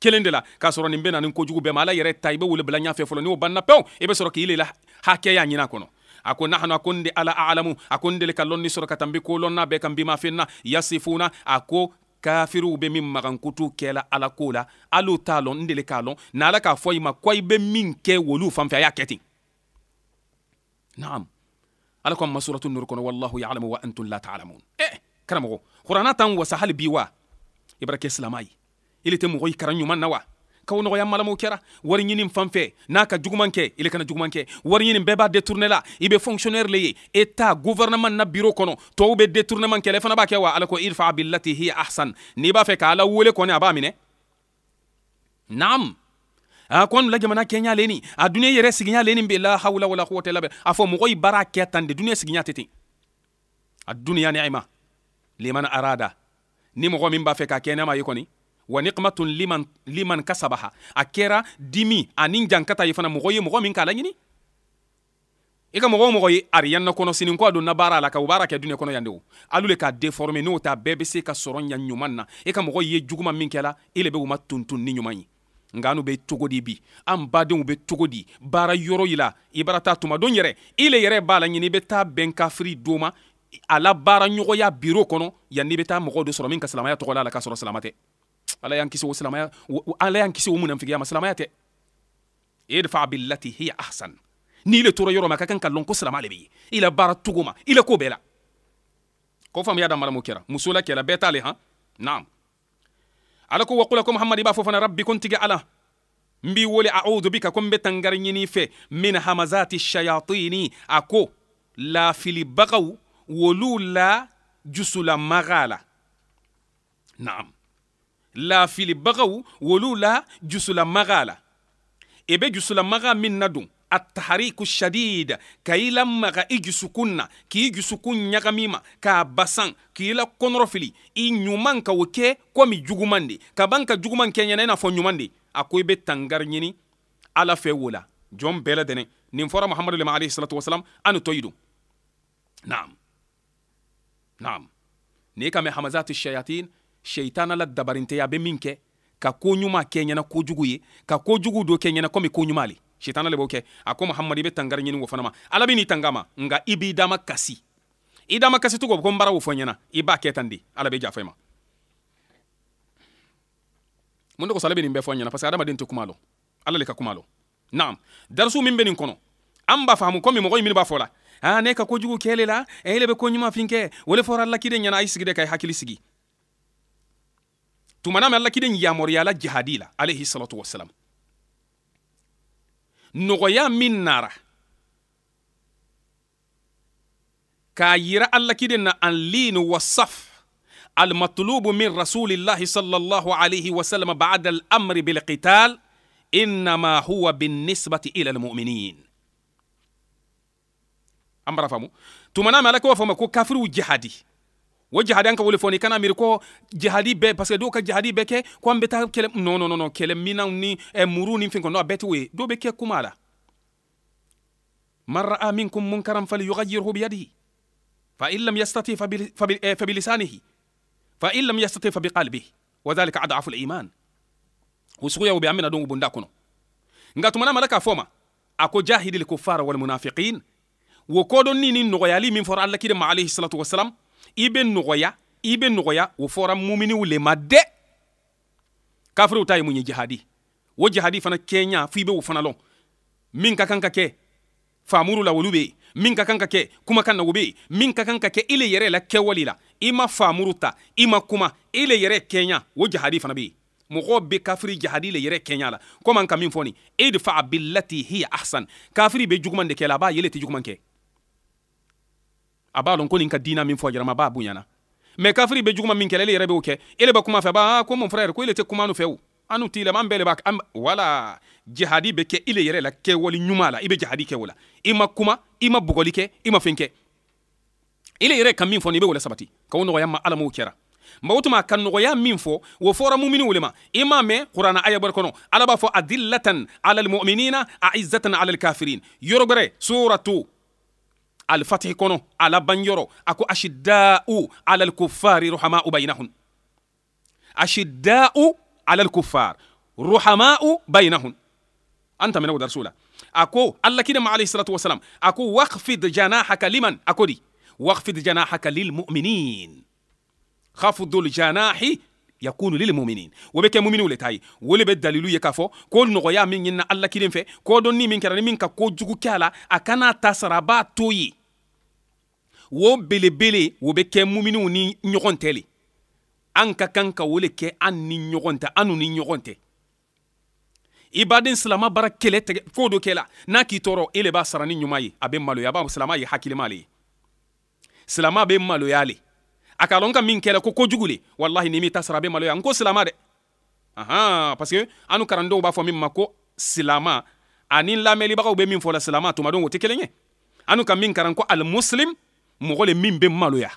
kelen de la k'a sɔrɔ nin bena nin kojugu bɛɛ ala yɛrɛ ta i be wele bila ɲafɛ fɔlɔ n'o banna pewu i be sɔrɔ k'i lela hakɛya ɲina kɔnɔ a ko nahanu a ko n de ala alamu a ko n deli ka lɔnni sɔrɔ ka tan ko lɔnna bɛɛ kan bimafɛn yasifuna a ko kafiriw be min magankutu kɛla ala ko la al'u t'a lɔn n deli k'a lɔn na k'a fɔ i ma ko i be min kɛ woluw fanfɛ a y'a kɛ ten naam ala masuratu ma nur kono wallahu ya'lamu wa antum la ta'lamun eh karamogo qur'ana tan wa sahal biwa ibrake islamai ile te mogoy karanyu man nawa kaw no ya malamu kera wari nyinim famfe naka jugumanke ile kana jugumanke kɛ wari ñinin bɛɛ b'a détourné la ibe fonctionnaire leye eta gouvernement na bureau kono to be détournement kɛlɛ fana b'a kɛ wa irfa billati hi ahsan n'i b'a fe ka ala wele kɔni a a ko an la jamana kɛɲa leni a duniɲa yɛrɛ sigiɲa leni be la hawla wala quwata illa billah a fɔ mɔgɔ yi baara kɛ tan de duniɲa sigiɲa tɛ a ah, duniɲa ni'ima liman arada ni mɔgɔ min b'a fɛ k'a kɛ nema ye kɔni wa niqmatun liman liman kasabaha a ah, kɛra dimi ani ah, jankata ye fana mɔgɔ ye mɔgɔ min k'a laɲini i ka mɔgɔ o mɔgɔ ye ariyanna kɔnɔ sinin ko a donna baara la ka o baara kɛ dunɛ kɔnɔ yan o alu le k'a deforme n'o ta bɛɛ be se ka sɔrɔ ɲa ɲuman na i ka mɔgɔ ye juguma min kɛla i le be u ma tuntun ni ɲuman ye nka an'u bɛ cogo di bi an badenw bɛ cogo di baara yɔrɔ yi la i bara taa tuma don yɛrɛ ile yɛrɛ b'a la ɲini i bɛ taa bɛn kafiri don ma a la baara ɲɔgɔnya biro kɔnɔ yanni n'i bɛ taa mɔgɔ dɔ sɔrɔ min ka silamaya tɔgɔ la a la k'a sɔrɔ silama tɛ ala y'an kisi o silamaya ala y'an kisi o munafigiya ma silamaya tɛ idfa bilati hiya ahsan n'i le tora yɔrɔ ma ka kan ka lɔn ko silama le bɛ ye i la baara cogo ma i la ko bɛɛ la ko faamuya da maramu kɛra muso la kɛra bɛɛ t'ale han naam ala ko wakula ko muhammad b'a fɔ fana rabbi ko n tigi ala n b'i wele audu bika ko n be tangari ɲini fɛ min hamazati shayatini a ko lafilibagaw wolu la jusulamaga la naam lafilibagaw wolu la jusulamaga la i be jusulamaga min na atahariku shadid kaila maga iji jusukun na k'i jusukun ɲagami ma k'a basan kila konrofili i nyuman ka o kwa mi jugumandi ka banka ka juguman kɛ ɲɛna i n'a fɔ ɲuman de be tangari ɲini ala fe wo jom bela dene ladɛnɛ nin fɔra mahamadu alayhi salatu wasalam anu toyidu naam naam ni ka mɛ hamazati shayatin sheitana la dabarinte ya be min kɛ ka koɲuman kɛ ɲɛna kojugu ye ka kojugu do na ɲɛna komi koɲuman le sitana le b'o kɛ a ko muhamadu i bɛ tangari ɲini o fana ma ala b'i n'i tanga ma i b'i dama kasi i dama kasi cogo ko n baara o fɔ n ɲɛna i b'a kɛ tan de ala be jafa i ah, eh, ma mun de kosɔn ale bɛ nin bɛɛ fɔ ɲɛna parce que adamaden tɛ kuma lɔ ala le ka kuma lɔ naam darisu min bɛ nin kɔnɔ an b'a faamu komi mɔgɔ min b'a fɔ la ah ne ka kojugu kɛle la e le be ko ɲumanfin kɛ o le fɔra lakide ɲɛna a y'i sigi de ka i hakili sigi tumana min alakiden yamaruyala jihadi la alayhi salatu wasalam nɔgɔya من نارا k'a yira alla kiden na anlin wasaf المطلوب من رسول الله صلى الله عليه وسلم بعد الامر بالقتال انما هو بالنسبه الى المؤمنين امرا فمو تمنا مالك فمكو كافر وجهادي wo jihadi an ka wole fɔni kana miiri ko jihadi bɛɛ parce que dɔw ka jihadi bɛɛ kɛ ko an bɛ taa kɛlɛ non non non kɛlɛ minaw ni eh, muru ni fɛn kɔnɔ a bɛɛ tɛ o ye dɔw bɛ man ra'a minkum munkaran falyughayyirhu biyadihi fa in lam yastati fabilisanihi eh, fa in lam yastati fabiqalbihi wa dhalika adafu liman o suguyaw be an bena don bonda kɔnɔ tumana mala k'a fɔ ma a ko jahidi lkufara walmunafiqin wo kodɔnni ni nɔgɔyali min fɔra alakiri ma alayhi salatu wasalam i be nɔgɔya i be nɔgɔya o fɔra muminiw le ma dɛ kafiriw ta ye mun ye jihadi o jihadi fana kɛɲa f'i be o fana lɔn min ka kan ka kɛ faamuru la olu be yen min ka kan ka kɛ kumakan na o be yen min ka kan ka kɛ i yɛrɛ la kɛwale la i ma faamuru ta i ma kuma ile le yɛrɛ kɛɲa o jihadi fana be yen mɔgɔw be kafiri jahadi le yɛrɛ kɛɲa la komi an ka min fɔni idfa billati hiya ahsan kafiri be juguman de kɛ la a b'a yele tɛ juguman kɛ a b'a lɔn ko nin ka diina min fɔ yɛrɛma b'a bonyana mɛ kafiri be juguma min kɛlɛ ele yɛrɛ b'o kɛ ele ba kuma fɛ ba ah, ko mon frère ko ile tɛ kuma nu fɛ o an nu bɛɛ le wala jihadi be kɛ ile yɛrɛ la kɛwali ɲuman la i be jihadi kɛ o la i ma kuma i ma bugɔli kɛ i ma fen kɛ ile yɛrɛ ka min fɔ ni i be o la sabati ka o nɔgɔya ma ala kɛra ma tuma ka nɔgɔya min fɔ wo fɔra mumini wele ma i m'a mɛn kurana aya bɛrɛ kɔnɔ ala b'a fɔ adillatan ala almuminina aizatan ala alkafirin yɔrɔ bɛrɛ suratu alifatihi kɔnɔ ala banyɔrɔ a ko asidau ala kufari ruhamau bayinahun asidau ala kufar ruhamau bayinahun an tɛmɛna o dariso la a ko alakidama alayhi salatu wasalam a ko waqfid janahaka liman a ko di waqfid janahaka lilmuminin khafdul janahi yakunu lil muminin o bɛ kɛ muminiw le ta ye le be dalilu ye k'a fɔ ko nɔgɔya min ɲinina ala kilen fɛ ko dɔnni min kɛra ni min ka ko jugu kɛ a la a kana ta sara to ye o belebele o bɛ kɛ muminiw ni ɲɔgɔn tɛ le an ka kan ka o le kɛ an ni ɲɔgɔn tɛ an ni ɲɔgɔn tɛ i baden silama bara kɛlɛ tɛgɛ ko do kɛ n'a k'i tɔɔrɔ e le b'a sara ni ɲuman ye a bɛ maloya a b'a silama ye hakilima le ye silama bɛ maloya le a k'a lɔn ka min kɛlɛ ko kojugu le wallahi ni m'i ta sara a bɛ maloya n ko silama dɛ aha parce que anu nu b'a fɔ min ma ko silama ani lamɛnlibagaw be min fɔ silama tuma don o tɛ kelen ye anu nu ka min karan ko almuslim mɔgɔ le min be maloya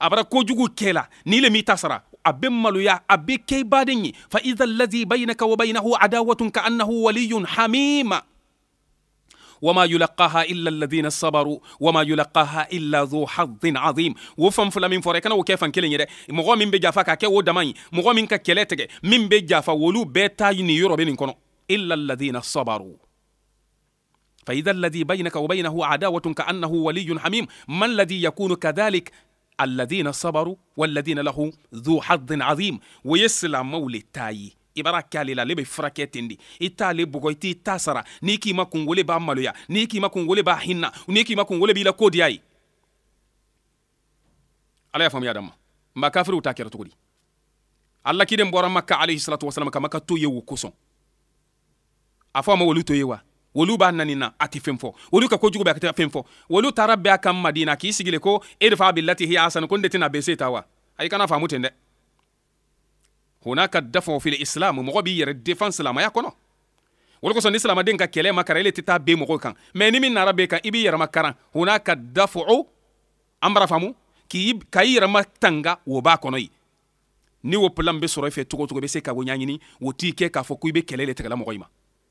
a bara kojugu kɛ la ni le m'i ta sara a be maloya a be kɛ baden ye fa iza lazi bainaka wa bainahu adawatun ka annahu waliyun hamima وما يلقاها الا الذين صبروا وما يلقاها الا ذو حظ عظيم وفم فلامين فوري كان وكيفن كلين يده مغو من بجافا كا كي ودماي مغو من ككلتك من بجافا ولو بيتاي ني يورو كونو الا الذين صبروا فإذا الذي بينك وبينه عداوة كأنه ولي حميم ما الذي يكون كذلك الذين صبروا والذين له ذو حظ عظيم ويسلم مولي تايي i bara kɛ ale la ale be furakɛ ten de i t'ale bɔgɔ i t'i ta sara n'i k'i ma kungole b'a maloya n'i k'i ma kungole b'a hinna n'i k'i ma kungole b'i la ko diya ye ala y'a faamuya dama ma kafiriw t'a kɛra cogo di alla kiden bɔra makka alayhi salatu wasalam ka maka to ye wo kosɔn a fɔ a ma wolu to ye wa wolu b'a nani na a tɛ fɛn fɔ wolu ka kojugu bɛ a tɛ fɛn fɔ wolu taara bɛɛ a kan madina k'i sigilen ko e de fa bi lati hiya ko n de tɛna bese ta wa ayi kana faamu ten dɛ hunaka dafa fil islam mɔgɔ b'i yɛrɛ defan silamaya kɔnɔ o de kosɔn ni silamaden ka kɛlɛ makara ile ele be mo kan mɛ ni min nara ben kan i b'i yɛrɛma karan dafo dafu an bara faamu ka i yɛrɛma tanga o b'a kɔnɔ ye ni wo plan be sɔrɔ i fɛ cogo cogo i bɛ se ka o ɲaɲini wo t'i kɛ k'a fɔ ko i bɛ kɛlɛ le tigɛla mɔgɔ in ma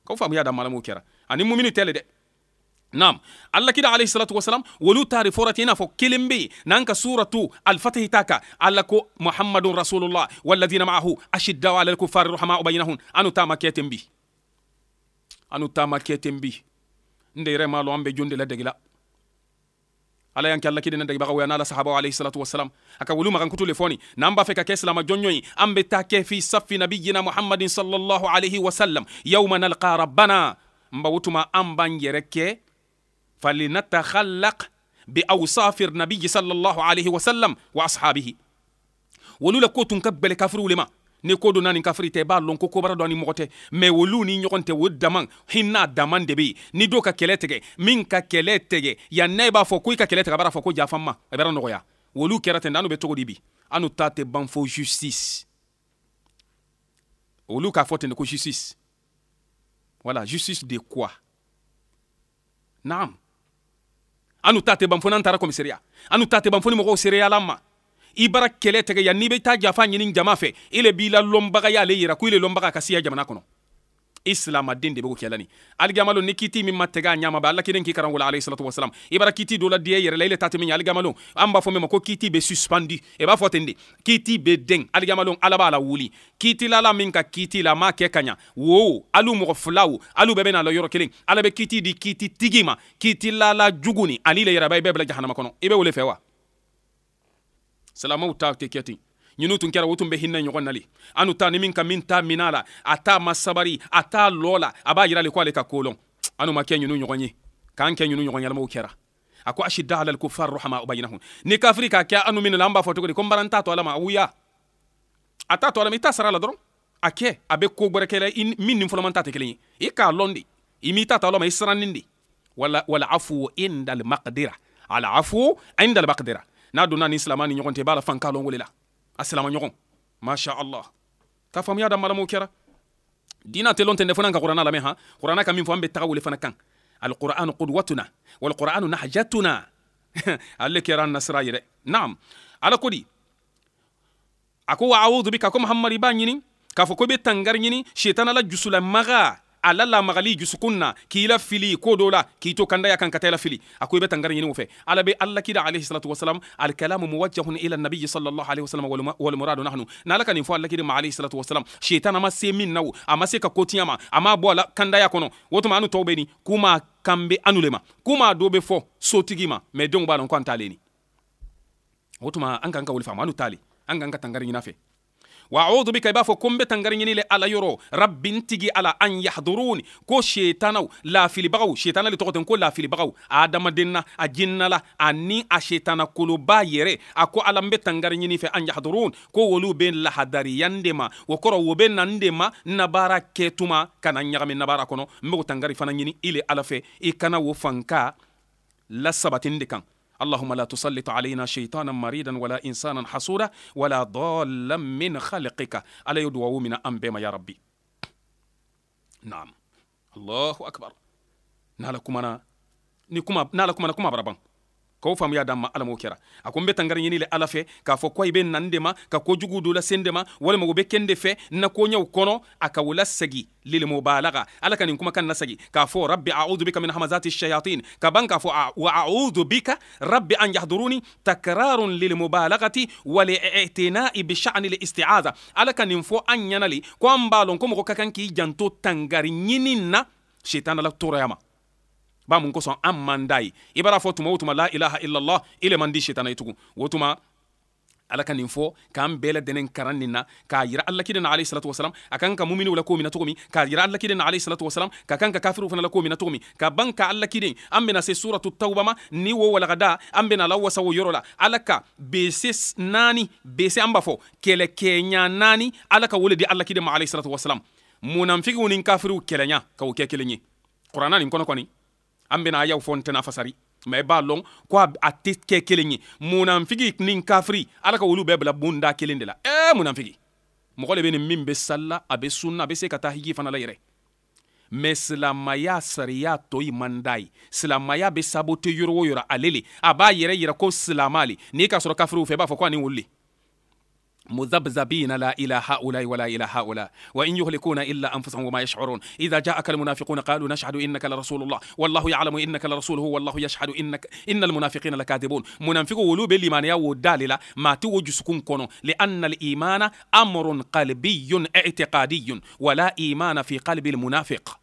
k'aw faamuya da malamu kɛra ani mumini tɛ le dɛ nam allah kiɗa alayhi salatu wasalam wolu taari forati ina fo kelen be nanka suratu alfatahi taka allah ko muhammadun rasulullah walladina maahu ashiddau ala lkufari ruhamau bainahum anu tama keten bi anu tama keten bi nde rema lo an jonde la degila ala yanke allah kidena dagi baga woyanala sahabaw alayhi salatu wassalam aka wolu magan kutule foni nan ba fe ka ke silama jonyoyi an be ta ke fi saffi nabiyina muhammadin sallallahu alayhi wasallam yauma nalqa rabbana mba wutuma an ban yɛrɛ kɛ فلنتخلق بأوصاف النبي صلى الله عليه وسلم وأصحابه ولولا كوتون كبل كفر ولما ni ko donna nin kafiri tɛ i b'a lɔn ko kobara dɔ ni mɔgɔ tɛ mɛ olu ni ɲɔgɔn tɛ o dama hinna dama de be yen ni do ka kɛlɛ tigɛ min ka kɛlɛ tigɛ yan n'a i b'a fɔ ko i ka kɛlɛ tigɛ a b'a fɔ ko jafan ma a bɛra nɔgɔya olu kɛra tɛ anu bɛ cogo di bi anu ta tɛ ban fo justice olu k'a fɔ ten de ko justice wala justice de quoi naam anu ta tɛ ban an tara komisariya anu ta tɛ ban ni mɔgɔw sereyala ma i bara kɛlɛ tɛgɛ yan n'i be ta jafa ɲini jama fɛ e le b'i la lɔnbagaya ale yira ko i le lɔnbaga ka siya jamana kɔnɔ islamaden de be ko kɛla ni aligamalo ni kiti min ma tɛgɛ a ɲamabɛ ala kelen k'i karangola alayhi salatu wasalam i bara kiti dola la diyɛ yɛrɛ la i le tatɛ min ɲa aligamalo an b'a fɔ min ma ko kiti be suspendi i b'a fɔ ten de kiti be den aligamalo ala b'a la wuli kiti la min ka kiti la m'a kɛ ka ɲa wo alu mɔgɔ fila o alu bɛɛ na la yɔrɔ kelen ala be kiti di kiti tigi ma la jugu ni ani le yɛrɛba i bɛɛ bila jahanama kɔnɔ i be wele fɛ wa salamaw ta tɛ kɛ ten ɲinu tun kɛra o tun bɛ hinna ɲɔgɔn nali anu ta ni min ka min ta mina la a t'a ma sabari a t'a lɔ la a b'a yirale ko ale ka koolɔn anu ma kɛ ɲinu ɲɔgɔn ye k'an kɛ ɲinu ɲɔgɔn yɛlɛmaw kɛra a ko ashidda alal kufar rahama bainahum ni kafiri k'a kɛ anu min la an b'a fɔ cogo di ko n n t'a to ala ma a a t'a to ala ma i t'a sara la dɔrɔn a kɛ a bɛ ko gwɛrɛ min ni fɔlɔman ta tɛ kelen ye i k'a lɔn de i m'i ta to ala ma i sirannin de wala afu indal maqdira ala afu indal maqdira n'a donna ni silamɛ ni ɲɔgɔn cɛ i b'a la fan k'a wele la a silama ɲɔgɔn masha allah k'a faamuya da malamu kɛra dina tɛ lɔntɛ fana ka qur'ana lamɛn ha qur'ana ka min fɔ an bɛ taga wele fana kan alqur'anu qudwatuna walqur'anu nahjatuna ale kɛra an nasira yɛrɛ naam ala kodi di a ko wa a'udhu bika ko muhammad i b'a ɲini k'a fɔ ko i bɛ tangari ɲini shetana la jusula maga a lamagali jusukun na k'i la fili ko do la k'i to kanda ya kan ka taa i la fili a ko i bɛ tangara ɲini u fɛ ala be ala kida alayhi salatu wasalam alkalamu muwajjahun ila nabiyyi sallallahu alayhi wasallam wal muradu nahnu n'ala ka nin fɔ ala ma alayhi salatu wasalam shaitan ma se min na o a ma se ka ko tiɲa ma a ma bɔ la kandaya kɔnɔ o tuma anu tɔw bɛ nin kuma kanbe anu le ma kuma dɔ bɛ fɔ sotigi ma mɛ denw b'a dɔn ko an t'ale ni o tuma an kan ka wuli faamu anu t'ale an kan ka tangara ɲini fɛ wa a'udhu bika i b'a fɔ ko n be tangarinɲini le ala yɔrɔ rabbi n tigi ala an yahduruni ko shetanaw lafilibagaw shetana le tɔgɔ ten ko lafilibagaw adamadenna a jinnala ani a shetana koloba yɛrɛ a ko ala n be tangarinɲini fɛ an yahdurun ko wolu be lahadariyan de ma o kɔrɔ wo be nan de ma nabaara kɛ tuma kana ɲagami nabaara kɔnɔ n be o tangari fana ɲini ile ala fɛ i kana wo fanka lasabatini de kan اللهم لا تسلط علينا شيطانا مريدا ولا إنسانا حسورا ولا ضالا من خلقك الا يدعو من أنبما يا ربي نعم الله أكبر نالكم أنا نالكم أنا كما بربان k'o faamuya ya ma alamo kera a ko n bɛ tangari le ala fɛ k'a fɔ ko i be nan ma ka jugu do la sen ma walima o be kende fe nna ko koɲɛw kɔnɔ a ka o lasegi lilimo balaga ala ka nin kan nasagi k'a fɔ rabbi audu bika min hamazati shayatin ka ban k'a fɔ wa audu bika rabbi an yahduruni takrarun lilmubalagati wa bi sha'ni listi'aza ala ka nin fɔ an ɲanali ko an b'a lɔn ko mɔgɔ ka kan k'i janto tangari ɲini na shetana la tɔɔrɔya ba mun kosɔn an man d'a ye i b'a fɔ tuma o tuma la ilaha illallah ile man di sitana ye tugun o tuma ala ka nin fɔ k'an bɛɛ ladɛnɛ karan nin na k'a yira alakiden na alayhi salatu wasalam a kan ka muminiw la ko min na cogo k'a yira alakiden na alayhi salatu wasalam ka kan ka kafiriw fana la ko min na cogo ka ban ka alakiden an bɛna se suratu tauba ma ni wo walagada an bɛna la wasa wo yɔrɔ la ala ka bese naani bese an b'a fɔ kɛlɛkɛɲa naani ala ka wele di alakiden ma alayhi salatu wasalam munafigiw ni kafiriw kɛlɛɲa ka o kɛ kelen ye kuranna nin kɔnɔ kɔni an bena a yaw fɔ n fasari ma i b'a lɔn ko a tɛ kɛ kelen ye munafigi ni kafiri ala ka olu bɛɛ bila bonda kelen de la e eh, munanfigi mɔgɔ le be nin min be salla a be sunna a be se ka taa hiji fana la yɛrɛ mɛ silamaya sariya tɔ yi man da ye silamaya be sabote yɔrɔ wo yɔrɔ ale le a b'a yɛrɛ yira ko silama le n'i ka sɔrɔ kafiriw fɛ i b'a fɔ ko ani wolu le مذبذبين لا إلى هؤلاء ولا إلى هؤلاء وإن يهلكون إلا أنفسهم وما يشعرون إذا جاءك المنافقون قالوا نشهد إنك لرسول الله والله يعلم إنك لرسوله والله يشهد إنك إن المنافقين لكاذبون منافق ولو بالإيمان يو داللا ما توج سكون لأن الإيمان أمر قلبي اعتقادي ولا إيمان في قلب المنافق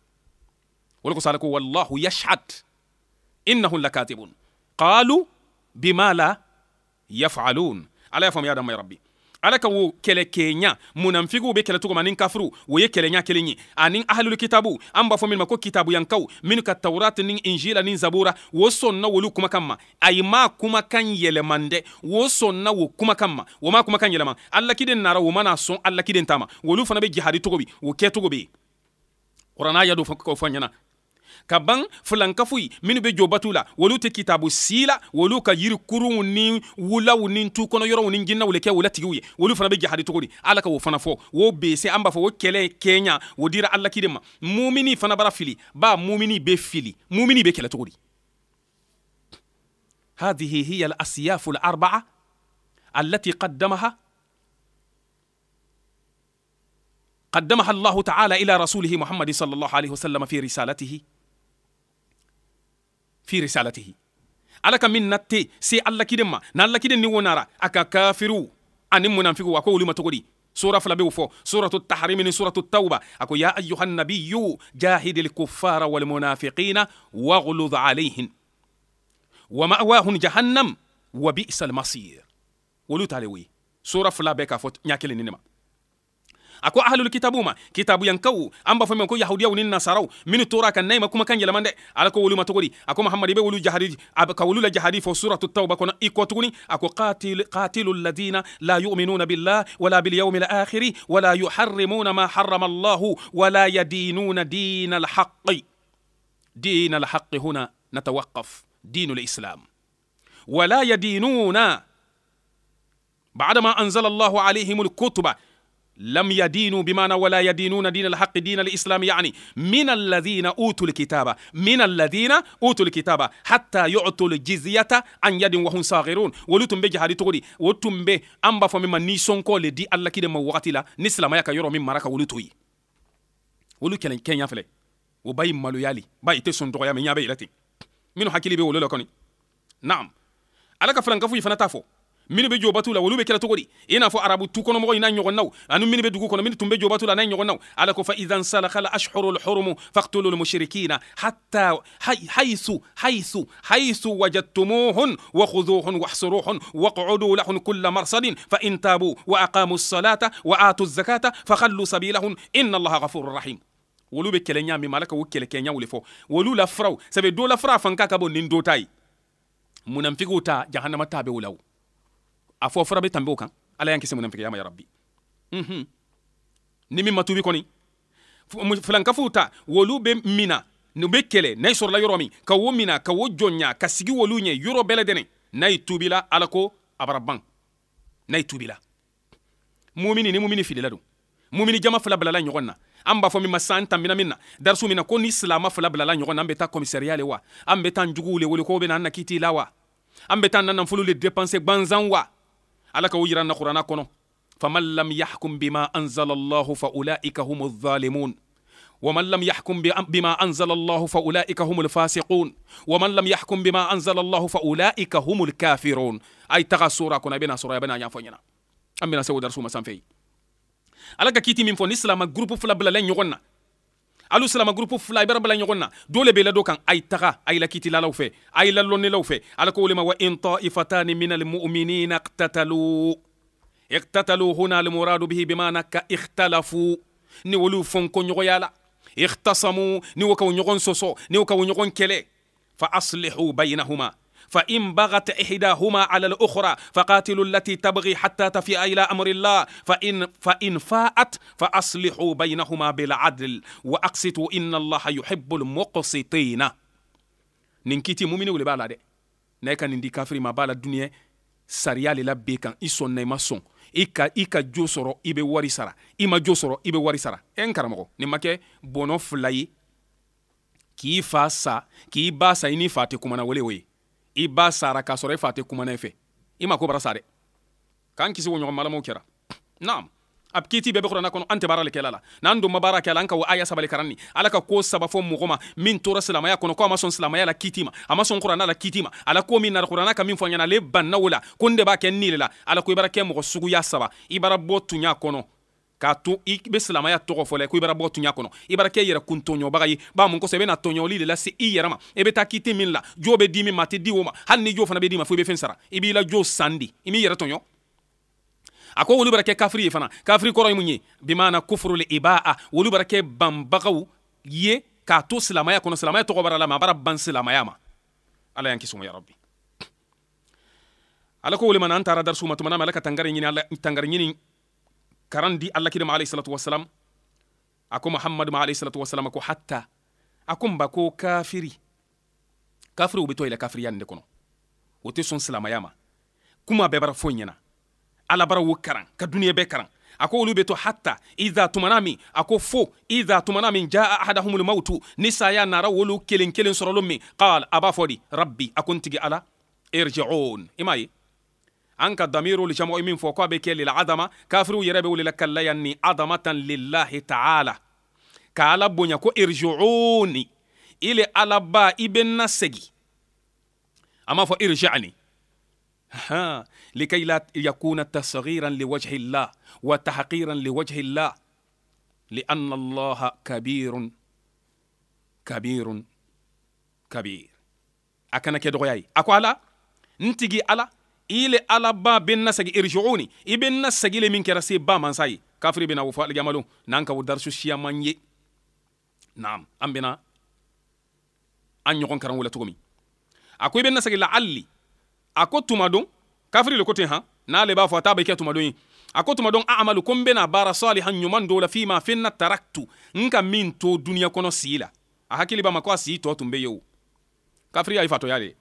ولكو والله يشهد إنه لكاذبون قالوا بما لا يفعلون على يفهم يا دم يا ربي ala wo kɛlɛkɛɲa munafigiw be kɛlɛ togoma ni kafiru o ye kɛlɛɲa kelen ye ani ahlul kitabu an b'a fɔ min ma ko kitabuyankaw minu ka tawurati ni injila ni zabura wo sɔnna wolu kumakan ma ayi ma kumakan yɛlɛman dɛ wo sɔnna wo kumakan ma wo ma kumakan yɛlɛma alakiden nara wo mana sɔn alakiden ta wolu fana be jihadi togo bi o kɛ togo be ye ya do fɔ ɲɛna ka ban fulankafuyi minnu be jobatu la wolu tɛ kitabu sila wolu ka yiri kurunw ni wulaw ni tu kɔnɔ yɔrɔw ni jinnaw le kɛ wula tigiw ye wolu fana be jahadi cogo di ala ka o fana fɔ wo bese an b'a fɔ o kɛlɛ kɛɲa o dira alaki de ma mumini fana bara fili ba mumini be fili mumini be kɛlɛ cogo di هذه هي الأسياف الأربعة التي قدمها قدمها الله تعالى إلى رسوله محمد صلى الله عليه وسلم في رسالته في رسالته ala ka min na te se alakiden ma na alakiden ni wonara a ka kafiru ani munanfigu a ko wolu ma togodi sura fila bew fɔ suratu tahrimi ni suratu tauba a ko ya ayuha nabiyu jahidi lkuffara walmunafiqina waglud alayhin wa ma'wahun jahannam wa bi'sa almasir wolu tale woyi sura fila bɛɛ k'a fɔ ɲa kelen ni ne ma ako ahlul kitabu ma kitabu yankawu amba fo ko yahudiya wonin nasarau min tora kan nayma makuma kan yelamande ala ko wuluma togori ako muhammad be wulu jahadi jahari ka la jahadi fo suratu tauba kono iko tuguni ako qatil qatilul ladina la yu'minuna billah wala bil yawmil akhir wala yuharrimuna ma harrama allah wala yadinuna din الحق دين الحق هنا نتوقف دين الاسلام ولا يدينون بعدما انزل الله عليهم الكتب لم يدينوا بمعنى ولا يدينون دين الحق دين الاسلام يعني من الذين اوتوا الكتاب من الذين اوتوا الكتاب حتى يعطوا الجزيه عن يد وهم صاغرون ولتم بجي هذه تقولي وتم بي امبا من نيسون سونكو لدي الله كده ما وقتي لا نسلم يا يرو من مركا ولتوي ولو كان كان يفلي وباي مالو يالي باي تسون دوغيا من يابي لتي منو حكيلي بي ولو نعم على faranka fuyi fana t'a min be jobatu la wolu be kɛra cogo di i n'a fɔ arabu tukɔnɔmɔgɔ i n'a ɲɔgɔnnaw ani min be dugu kɔnɔ min tun be jobatu la n'a ɲɔgɔnnaw ala ko fa idan salaka la ashhuru lhurumu faqtulu lmushrikina hatta haythu haythu haythu wajadtumuhun wakhuduhun wahsuruhun waq'udu lahun kulla marsadin fa in tabu wa aqamu wa atu zakata fa فخلوا sabilahun inna allaha ghafurur rahim wolu be kɛlɛ ɲa min malaka wo kɛlɛ kɛ ɲaw le fɔ wolu la firaw sabu do la fira fanka ka bɔ nin do ta ye munafigiw ta jahanama ta be wo la wo a fɔ fura bɛ tanbe o kan ala y'an kisi ya ma ya rabbi unhun mhm. ni min ma tubi kɔni filankafow ta wolu be mina na be bɛ kɛlɛ n'a sɔrɔla yɔrɔ min ka wo mina ka wo jɔnya ka sigi wolu ɲɛ yɔrɔ bɛɛ lajɛlen n'a ye tubila ala ko a n'a ye tubila mumini ni mumini filila don mumini jama fila bilala ɲɔgɔn na an b'a fɔ min ma san tanbina min na darisu min na ko ni silama fila bilala ɲɔgɔn na an bɛ taa commissariat le wa an bɛ taa juguw le wele ko bɛ na an na k'i t'i la wa an bɛ taa nanafolo le dépenser gbanzan wa alaka ka na yiranna qurana kɔnɔ faman lam yahkum bima anzala allah fa ulaika hum alzalimun ومن لم يحكم بما أنزل الله فأولئك هم الفاسقون ومن لم يحكم بما أنزل الله فأولئك هم الكافرون أي تغا سورة كنا بنا سورة بنا يا فنينا أمنا سو درسو مسام في ألقى كيتي من فون إسلام جروب فلا بلا لين يغنى alu silama groupe fila i bara bala ɲɔgɔn na dole be do kan a y taga a y la kitilalaw fɛ a la lɔnnilaw fɛ ala ko wolema wa in taifatani min almuminina iktatalu iktatalu huna almuradu bihi bimana ka ikhtalafu ni wolu fonkoɲɔgɔnya la ikhtasamu ni wo ka wo ɲɔgɔn sɔsɔ ni wo ka ɲɔgɔn kɛlɛ fa aslihu bainahuma فإن بغت إحداهما على الأخرى فقاتلوا التي تبغي حتى تفيء إلى أمر الله فإن, فإن فاءت فأصلحوا بينهما بالعدل وأقسطوا إن الله يحب المقسطين ننكيتي مؤمن ولي بالا نيكا ندي كافري ما بالا الدنيا سريا للا بيكان إسون نيما سون إيكا إيكا جوسورو إبي واري سارا إما جوسورو إبي واري سارا إن كرامو نمكى بونوف لاي كي فاسا إني فاتي كمانا ولي وي i ba sara k'a sɔrɔ i e fa tɛ kumana i fɛ i ma ko bara sa dɛ k'an kisi wo malamaw kɛra naam a kiti bɛɛ bɛ kɔrɔna kɔnɔ an tɛ baara le kɛla la n'an don ma baara kɛla an ka o aya sabali karani ala ka koo saba fɔ mɔgɔ ma min tora silamaya kɔnɔ ko a ma sɔn silamaya la kiti ma a ma sɔn kuranna la kiti ma ala ko min nara kuranna ka min fɔ ɲana ale banna o la ko n de b'a kɛ n ni le la ala ko i bara kɛ mɔgɔ suguya saba i bara bɔ tuɲa kɔnɔ k'a to i be silamaya tɔgɔ fɔla ko i bara bɔ tuɲa kɔnɔ i bara kɛ yɛrɛ kun tɔɲɔbaga ye baa mun kosɔ i bena tɔɲɔli le lase i yɛrɛ ma i be taa kiti min la jo be di min ma tɛ di o ma hali ni jo fana be di ma fo i be fen sara i b'i la jo san di i m'i yɛrɛ tɔɲɔ a ko wolu bara kɛ kafiri ye fana kafiri kɔrɔ ye mun ye bimana kufuru le ibaa wolu bara kɛ banbagaw ye k'a to silamaya kɔnɔ silamaya tɔgɔ bara la ma a bara ban silamaya ma ala y'an kisɔn ya ala ko wolema na an taara darisu ma tumana ma ala ka tangari ɲini ala tangari ɲini karandi allah kirima alayhi salatu wassalam ako muhammadu ma alayhi salatu wassalam ako hatta akomba ko kafiri kafiri be to ila kafiri yande kono o te son silamaya kuma bɛɛ bara foyi ɲɛna ala bara wo karan ka duniɲɛ bɛɛ karan a olu be to hatta idha tumana min a fo idha tumana min jaa ahadahum lmautu ni saya nara wolu kelen kelen sɔrɔlo min qal a b'a fɔ di rabbi a ala irjiun i عنك الضمير لجمع من فوقها بك للعظمة كافر يربي لك ليني عظمة لله تعالى كالب يكو ارجعوني إلي ألبا ابن نسجي أما فارجعني ها لكي لا يكون تصغيرا لوجه الله وتحقيرا لوجه الله لأن الله كبير كبير كبير أكنك يدغياي أكو على نتجي على ile ala ba ben na sagi irji'uni ibn na sagi le min kɛra se ba man ye kafiri bena wo fɔ jamalu n'an ka wo darisu siyaman ye naam an bena an ɲɔgɔn karan wala cogo min a ko i bɛ na sagi la'alli a ko tuma don kafiri le ko ten han n'ale b'a fo t'a ba kɛ tuma don ye a ko tuma dɔn amalu ko n bena baara salihan ɲuman do la fima fin na taraktu n ka min to duniɲa kɔnɔ sii la a hakili b'a ma ko a sii tɔ tun be ye o kafiri y'a i fatɔya le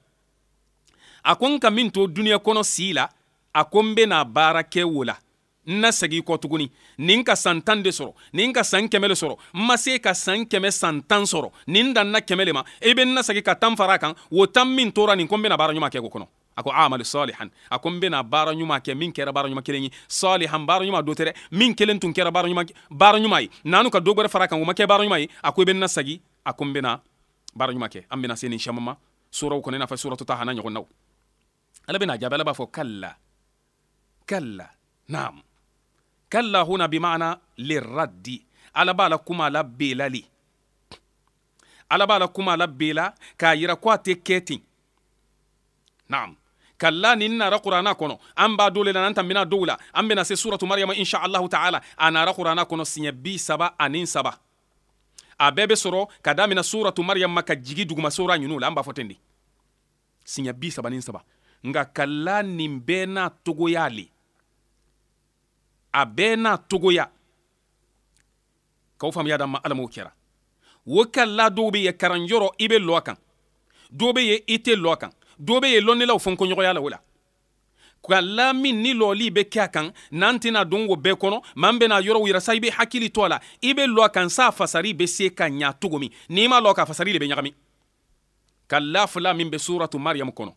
a ko n ka min to duniɲa kɔnɔ sii la a ko n bena baara kɛ wo la n na segi kɔ tuguni nin ka san tan de sɔrɔ nin ka san kɛmɛ le sɔrɔ n ma se ka san kɛmɛ san tan sɔrɔ nin dan kɛmɛ le ma i be n na segi ka tan fara a kan wo tan min tora nin ko n bena baara ɲuman kɛ ko kɔnɔ a ko amal salihan a ko n bena baara ɲuman kɛ min kɛra baara ɲuman kelen ye salihan baara ɲuman do tɛ min kelen tun kɛra baara ɲuman ye n'anu ka do fara kan o ma kɛ baara ɲuman ye a ko i be n na sagi a ko n bena baara ɲuman kɛ an bena se nin siaman suraw kɔnɔ i n'a fɔ suratu tahana ɲɔgɔn naw ala bɛna jaabi ala b'a fɔ kalla kalla naam kalla huna bimana liraddi ala b'a la kuma la belali ala b'a la kuma la bela k'a yira ko a tɛ kɛ ten naam kalla ni nara qur'ana kɔnɔ an b'a dole la nanta tan bena dow la an bena se suratu mariyama insha allahu ta'ala a nara qur'ana kɔnɔ siɲɛ bi saba ani saba a bɛɛ be sɔrɔ ka damina suratu mariyama ka jigi duguma sora ɲinu la an b'a fɔ ten de siɲɛ bi saba ni saba nga kala nin bɛɛ n'a togoya le a bɛɛ n'a togoya k'aw faamuya d'an ma ala m'o kɛra o kalla dɔw bɛ yen karanjɔrɔ i bɛ lɔ a kan dɔw bɛ yen i tɛ lɔ a kan dɔw bɛ yen lɔnnilaw fɔ la o la kalla min ni lɔli bɛ kɛ a kan n'an tɛna don o bɛɛ kɔnɔ maa min bɛna yɔrɔw yira sa i bɛ hakili to a la i bɛ lɔ kan sa fasari be se ka ɲa cogo min n'i ma lɔ a fasari de be ɲagami kala fila min bɛ suratu mariyamu kɔnɔ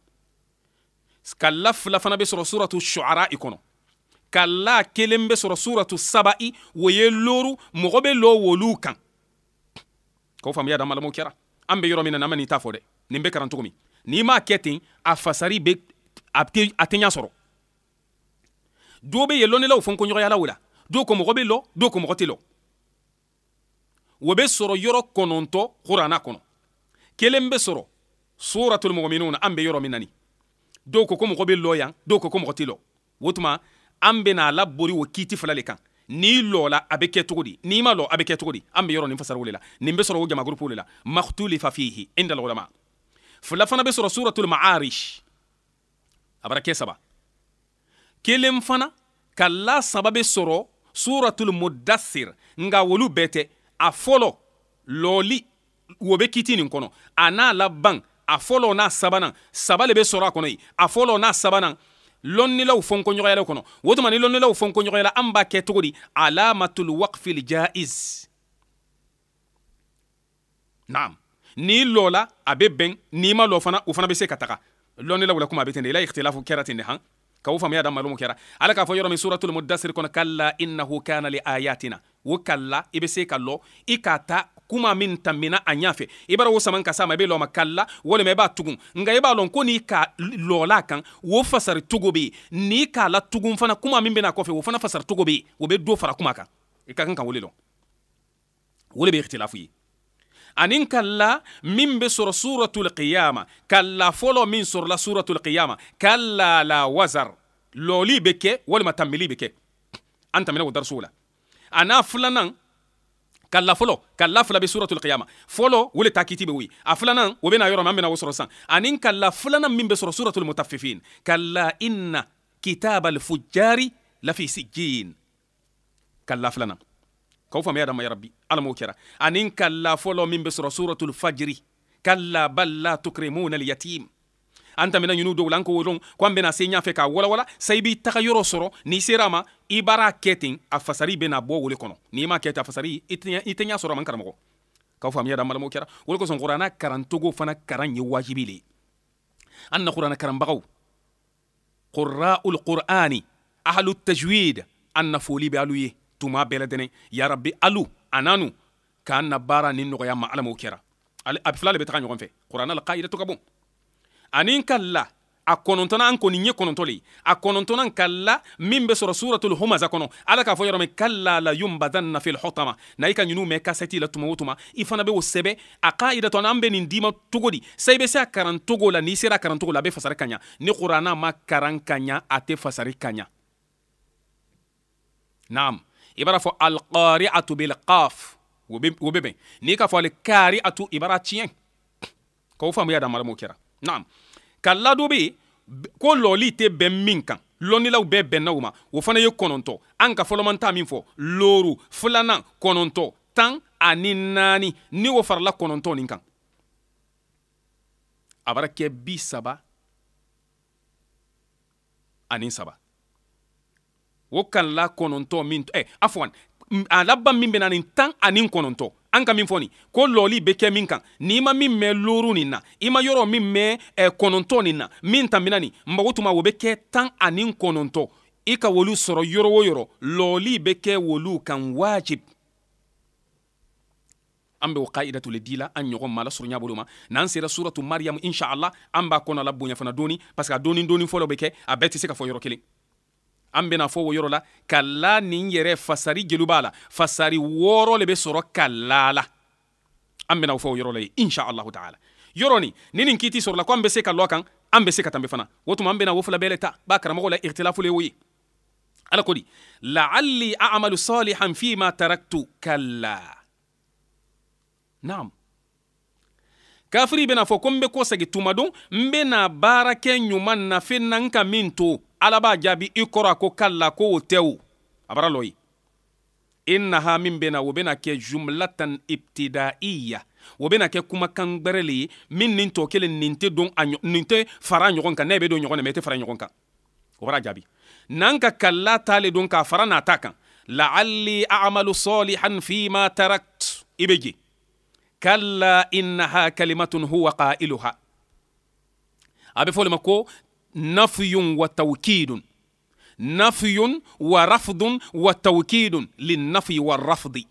ka la fila fana be sɔrɔ suratu shuara i kɔnɔ ka la kelen be sɔrɔ suratu saba'i wo ye loru mɔgɔ bɛ lɔ wolu kan k'o faamuya da malamu kɛra an be yɔrɔ min na n'an ma n'i ta fɔ dɛ nin bɛ kalan cogo n'i m'a kɛ ten a fasari bɛ a tɛ a sɔrɔ dɔw bɛ yen lɔnnilaw fɔ nkɔɲɔgɔnyala la dɔw ko mɔgɔ bɛ lɔ dɔw ko mɔgɔ tɛ lɔ o bɛ sɔrɔ yɔrɔ kɔnɔntɔ kurana kɔnɔ kelen bɛ sɔrɔ suratul an bɛ yɔrɔ min na dɔw ko ko mɔgɔ bɛ lɔ yan dɔw ko ko mɔgɔ tɛ lɔ o tuma an bɛna labori o kiiti fila le kan n'i lɔla a bɛ kɛ cogo di n'i ma lɔ a bɛ kɛ cogo di an bɛ yɔrɔ nin fasaraw de la nin bɛ sɔrɔ o jama gurupu de la maktulifa fihi inda lɔlama fila fana be sɔrɔ suratul ma'arish a bara kɛ saba kelen fana ka la saba be sɔrɔ suratul mudassir nga wolu bɛɛ tɛ a fɔlɔ lɔli wo be kiti nin kɔnɔ a n'a laban a fɔlɔ n'a sabanan saba le bɛ sɔrɔ a kɔnɔ yen a fɔlɔ n'a sabanan lɔnnilaw fɔnkoɲɔgɔnyala kɔnɔ o tuma ni lɔnnilaw fɔnkoɲɔgɔnyala an b'a kɛ cogo di alamatul waqfil jaiz naam n'i lɔla a bɛ bɛn n'i ma lɔ fana o fana bɛ se ka taga lɔnnilaw la kuma a bɛ ten de ila ikhtilafu kɛra ten de han ka wo faamuya dan malumu kɛra ala k'a fo yoro mi suratul mudassir kɔnɔ kalla innahu kana li ayatina wo kalla i be se ka lo i k'a ta kuma min tamina a ɲafɛ i bara wo saman kasa ma i be lɔma kalla walima i b'a tugun nga i b'a lɔn ko n'i ka lɔla kan wo fasari togo be ye n'i k'a la tugun fana kuma min bena kɔfɛ wo fana fasari togo be yen o be do fara kuma kan i ka kan ka wole lɔn wo be ihtilafu ye anin kalla min be sɔrɔ suratul qiyama kalla fɔlɔ min sɔrɔla suratul qiyama kalla la wazar lɔli be kɛ walima tanbili be kɛ an tɛmɛnɛ o darisow la a n'a filanan kalla fɔlɔ kalla fila be suratul qiyama fɔlɔ wole takiti be wo ye a filanan o bena yɔrɔ min an bena o sɔrɔ san anin kalla filanan min be sɔrɔ suratul mutaffifin kalla inna kitaba alfujjari lafi sijjin kalla filanan k'aw faamuya dama yarabi ala m'o kɛra ani kalla fɔlɔ min be sɔrɔ suratul fajiri kalla bal la tukrimuna alyatim an tɛmɛna ɲinu dɔw an ko dɔn ko an bɛna se ɲɛfɛ k'a walawala sa i b'i taga yɔrɔ sɔrɔ n'i sera ma i b'a kɛ ten a fasari bɛna bɔ wole kɔnɔ n'i m'a kɛ a fasari i tɛ ɲɛ sɔrɔ a karamɔgɔ k'aw faamuya dama lamɔ kɛra o kosɔn kuranɛ karancogo fana karan ye wajibi le an na kuranɛ karanbagaw qurra'ul qur'ani ahlut tajwid an na foli bɛ alu ye tuma bɛɛ la yarabi alu ananu n'a nu k'an na baara ni nɔgɔya ma ala m'o kɛra a fila de bɛ taga ɲɔgɔn fɛ kuranna la k'a yɛrɛ to ka bon ani ka la a kɔnɔntɔnna an kɔni ye kɔnɔntɔ le ye a kɔnɔntɔnna ka la min bɛ sɔrɔ suratul humaza kɔnɔ ala k'a fɔ yɔrɔ min kala la yunbadanna fil hutama na i ka ɲiniw mɛn kasɛti la tuma o tuma i fana be o sɛbɛ a k'a yira an bɛ nin d'i ma cogo di sa i bɛ se a karan togo la n'i sera a karan togo la a bɛ fasari ka ɲa ni kuranna ma karan ka ɲa a tɛ fasari ka ɲa naam i b'a fɔ alqari'atu bil qaf o bɛ bɛn n'i ka fɔ alkari'atu i b'a tiɲɛ k'o faamuya dan maramu kɛra naam ka ladu bɛ yen ko lɔli tɛ bɛn min kan lɔnnilaw bɛɛ bɛnna o ma o fana ye kɔnɔntɔn an ka fɔlɔ man taa min fɔ looru filanan kɔnɔntɔn tan ani naani ni o farala kɔnɔntɔn nin kan a bara kɛ bi saba ani saba o kanla kɔnɔntɔ min ɛ eh, afɔwan a laban min bɛna nin tan ani kɔnɔntɔ an ka min fɔ nin ko lɔli bɛ kɛ min kan n'i ma min mɛn looru nin na i ma yɔrɔ min mɛn ɛ eh, kɔnɔntɔ nin na min tanbina nin mago tuma o bɛ kɛ tan ani kɔnɔntɔ i ka wolu sɔrɔ yɔrɔ o yɔrɔ lɔli bɛ kɛ wolu kan waajib an bɛ o kaidatul dila an ɲɔgɔn ma ala surunya bolo ma n'an sera suratu mariyamu insha an b'a kɔnɔ la bonya fana doni parce que a doni doni fɔlɔ bɛ kɛ a bɛɛ tɛ se ka fɔ yɔrɔ kelen an bena fo wo yɔrɔ la ka la nin yɛrɛ fasari jelu b'a la fasari wɔɔrɔ le be sɔrɔ ka la la an bena fɔ o yɔrɔ la ye insha allahu taala yɔrɔ ni ni nin kiti sɔrɔla ko an be se ka lɔ kan an be se ka tanbe fana wo tuma an bena wo fila bɛɛ le ta b'a karamɔgɔ la ihtilafu le wo ye ala ko di laalli amalu salihan fi ma taraktu kalla naam kafiri bena fɔ ko n be kosegi tuma don n bena baara ɲuman na fen na ka min to ala b'a jaabi i kɔrɔ a ko kalla ko o tɛ o a bara lɔ ye innaha min bena o bena kɛ jumlatan ibtidaiya o bena kɛ kumakan gwɛrɛ le ye min nin tɔ kelen nin tɛ don a nin tɛ fara ɲɔgɔn kan n'a bɛ don ɲɔgɔn na mɛ i tɛ fara ɲɔgɔn kan o bara jaabi n'an ka kalla t'ale don k'a fara n'a ta kan la'alli a'malu salihan fima tarakt i be je كلا إنها كلمة هو قائلها أبي فولما نفي وتوكيد نفي ورفض وتوكيد للنفي والرفض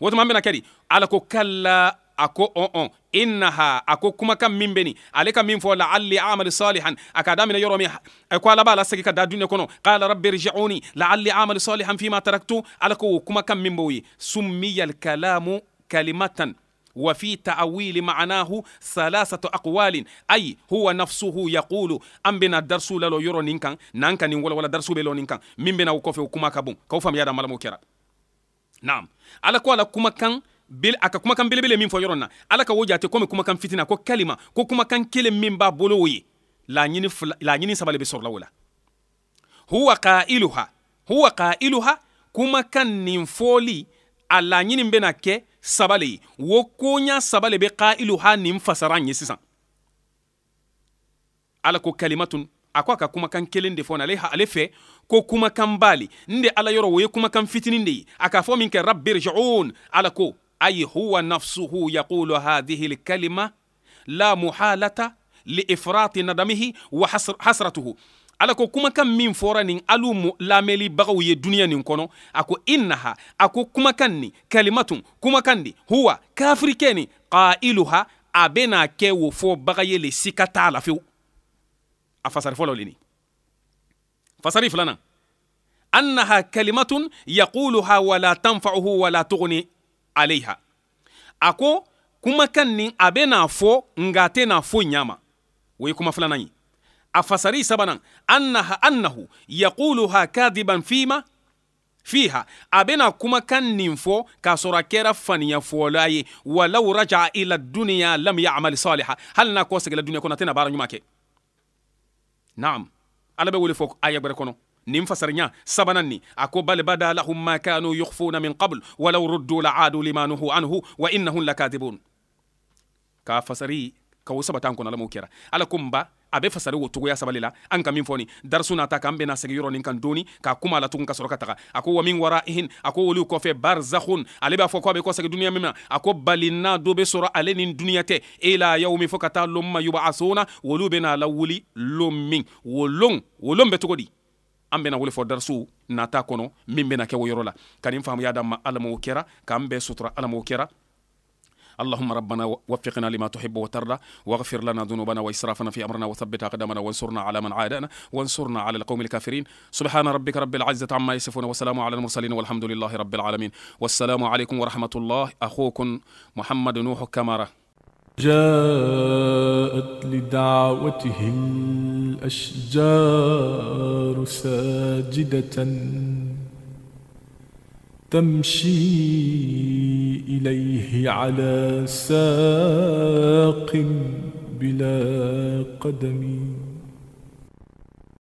وتمام بنا كري على كلا أكو أون أون إنها أكو كما كم من بني عليك من فولا علي عمل صالحا أكادامنا يرمي أكو على بالا سكيكا دنيا كونو قال ربي ارجعوني لعلي عمل صالحا فيما تركتو على كو كما كم من بوي سمي الكلام كلمة وفي تأويل معناه ثلاثة أقوال أي هو نفسه يقول أم بنا الدرس لا لو يرو نينكان نانكان ولا min درس بلو نينكان kuma بنا وكوفي وكما كابون كوفا ميادا مالمو كيرا ala ko ala kuma kan bil a ka kumakan belebele min fo yoro na ala ka wo jate kuma kan fitina ko kalima ko kumakan kele min b'a bolo wi la nyini la nyini sabale be sor o huwa qailuha huwa qailuha kan nin fɔli a laɲini bena ke saba le ye wo koɲa saba le be ha nin fasara ye sisan ala ko kalimatun a ko a ka kumakan kelen de fɔ na ale, ale fɛ ko kumakan b'ale n de ala yɔrɔ o ye kumakan fitinin de ye a k'a fɔ min kɛ rabbi rjiun ala ko ayi huwa nafsuhu yaqulu hadhihi lkalima la muhalata liifrati nadamihi wa hasratuhu ala ko kumakan min fɔra nin alu lamɛlibagaw ye duniɲa nin kɔnɔ a ko innaha a ko kumakan ni kalimatun kumakan di huwa kafirikɛ qailuha a bena kɛ wo fɔ baga ye le sika t'a la fewu a fasari fɔlɔ leni fasari filana annaha kalimatun yaquluha wala tanfauhu wala tugni alayha a ko kumakan ni a bena fɔ nga tena foyi ɲama o ye kuma filanan ye afasari sabanan annaha annahu yaquluha kadiban fima fiha a bena kumakan nin fɔ k'a sɔrɔ a kɛra faniya fɔla ye walau raja'a ila duniya lam ya'mal saliha hali n'a kɔ segila duniya kɔnɔ a tɛna baara ɲuman kɛ naam ala bɛ wele fɔ aya gwɛrɛ kɔnɔ nin fasariɲa sabanan ni a ko bal bada lahum ma kanu yukhfuna min qabl walau ruddu la'adu lima nuhu anhu wa innahum lakadibun k'a fasari ka sabatan kɔnɔ ala kɛra ala ko n ba a be fasali wo togoya sabalila an ka min fɔ nin darisu n'a ta k'an bɛna segi yɔrɔ nin kan dooni k'a kuma la tugun ka sɔrɔ ka taga a ko wa min wara ihin a ko olu kɔfɛ barzakhun ale b'a fɔ ko a bɛ kɔsegi duniya min na a ko bali n'a dɔ sɔrɔ ale nin duniya tɛ e la yaw min fɔ ka taa lɔn ma yuba a sona olu bɛna lawuli lon min wolon wolon bɛ cogo di an bɛna wuli fɔ darisu nata kɔnɔ min bɛna kɛ o yɔrɔ la ka nin faamuya d'an ma ala kɛra k'an bɛɛ sutura alamao m'o kɛra اللهم ربنا وفقنا لما تحب وترضى واغفر لنا ذنوبنا وإسرافنا في أمرنا وثبت أقدامنا وانصرنا على من عادانا وانصرنا على القوم الكافرين سبحان ربك رب العزة عما يصفون وسلام على المرسلين والحمد لله رب العالمين والسلام عليكم ورحمة الله أخوكم محمد نوح كمارة جاءت لدعوتهم الأشجار ساجدة تمشي إليه على ساق بلا قدم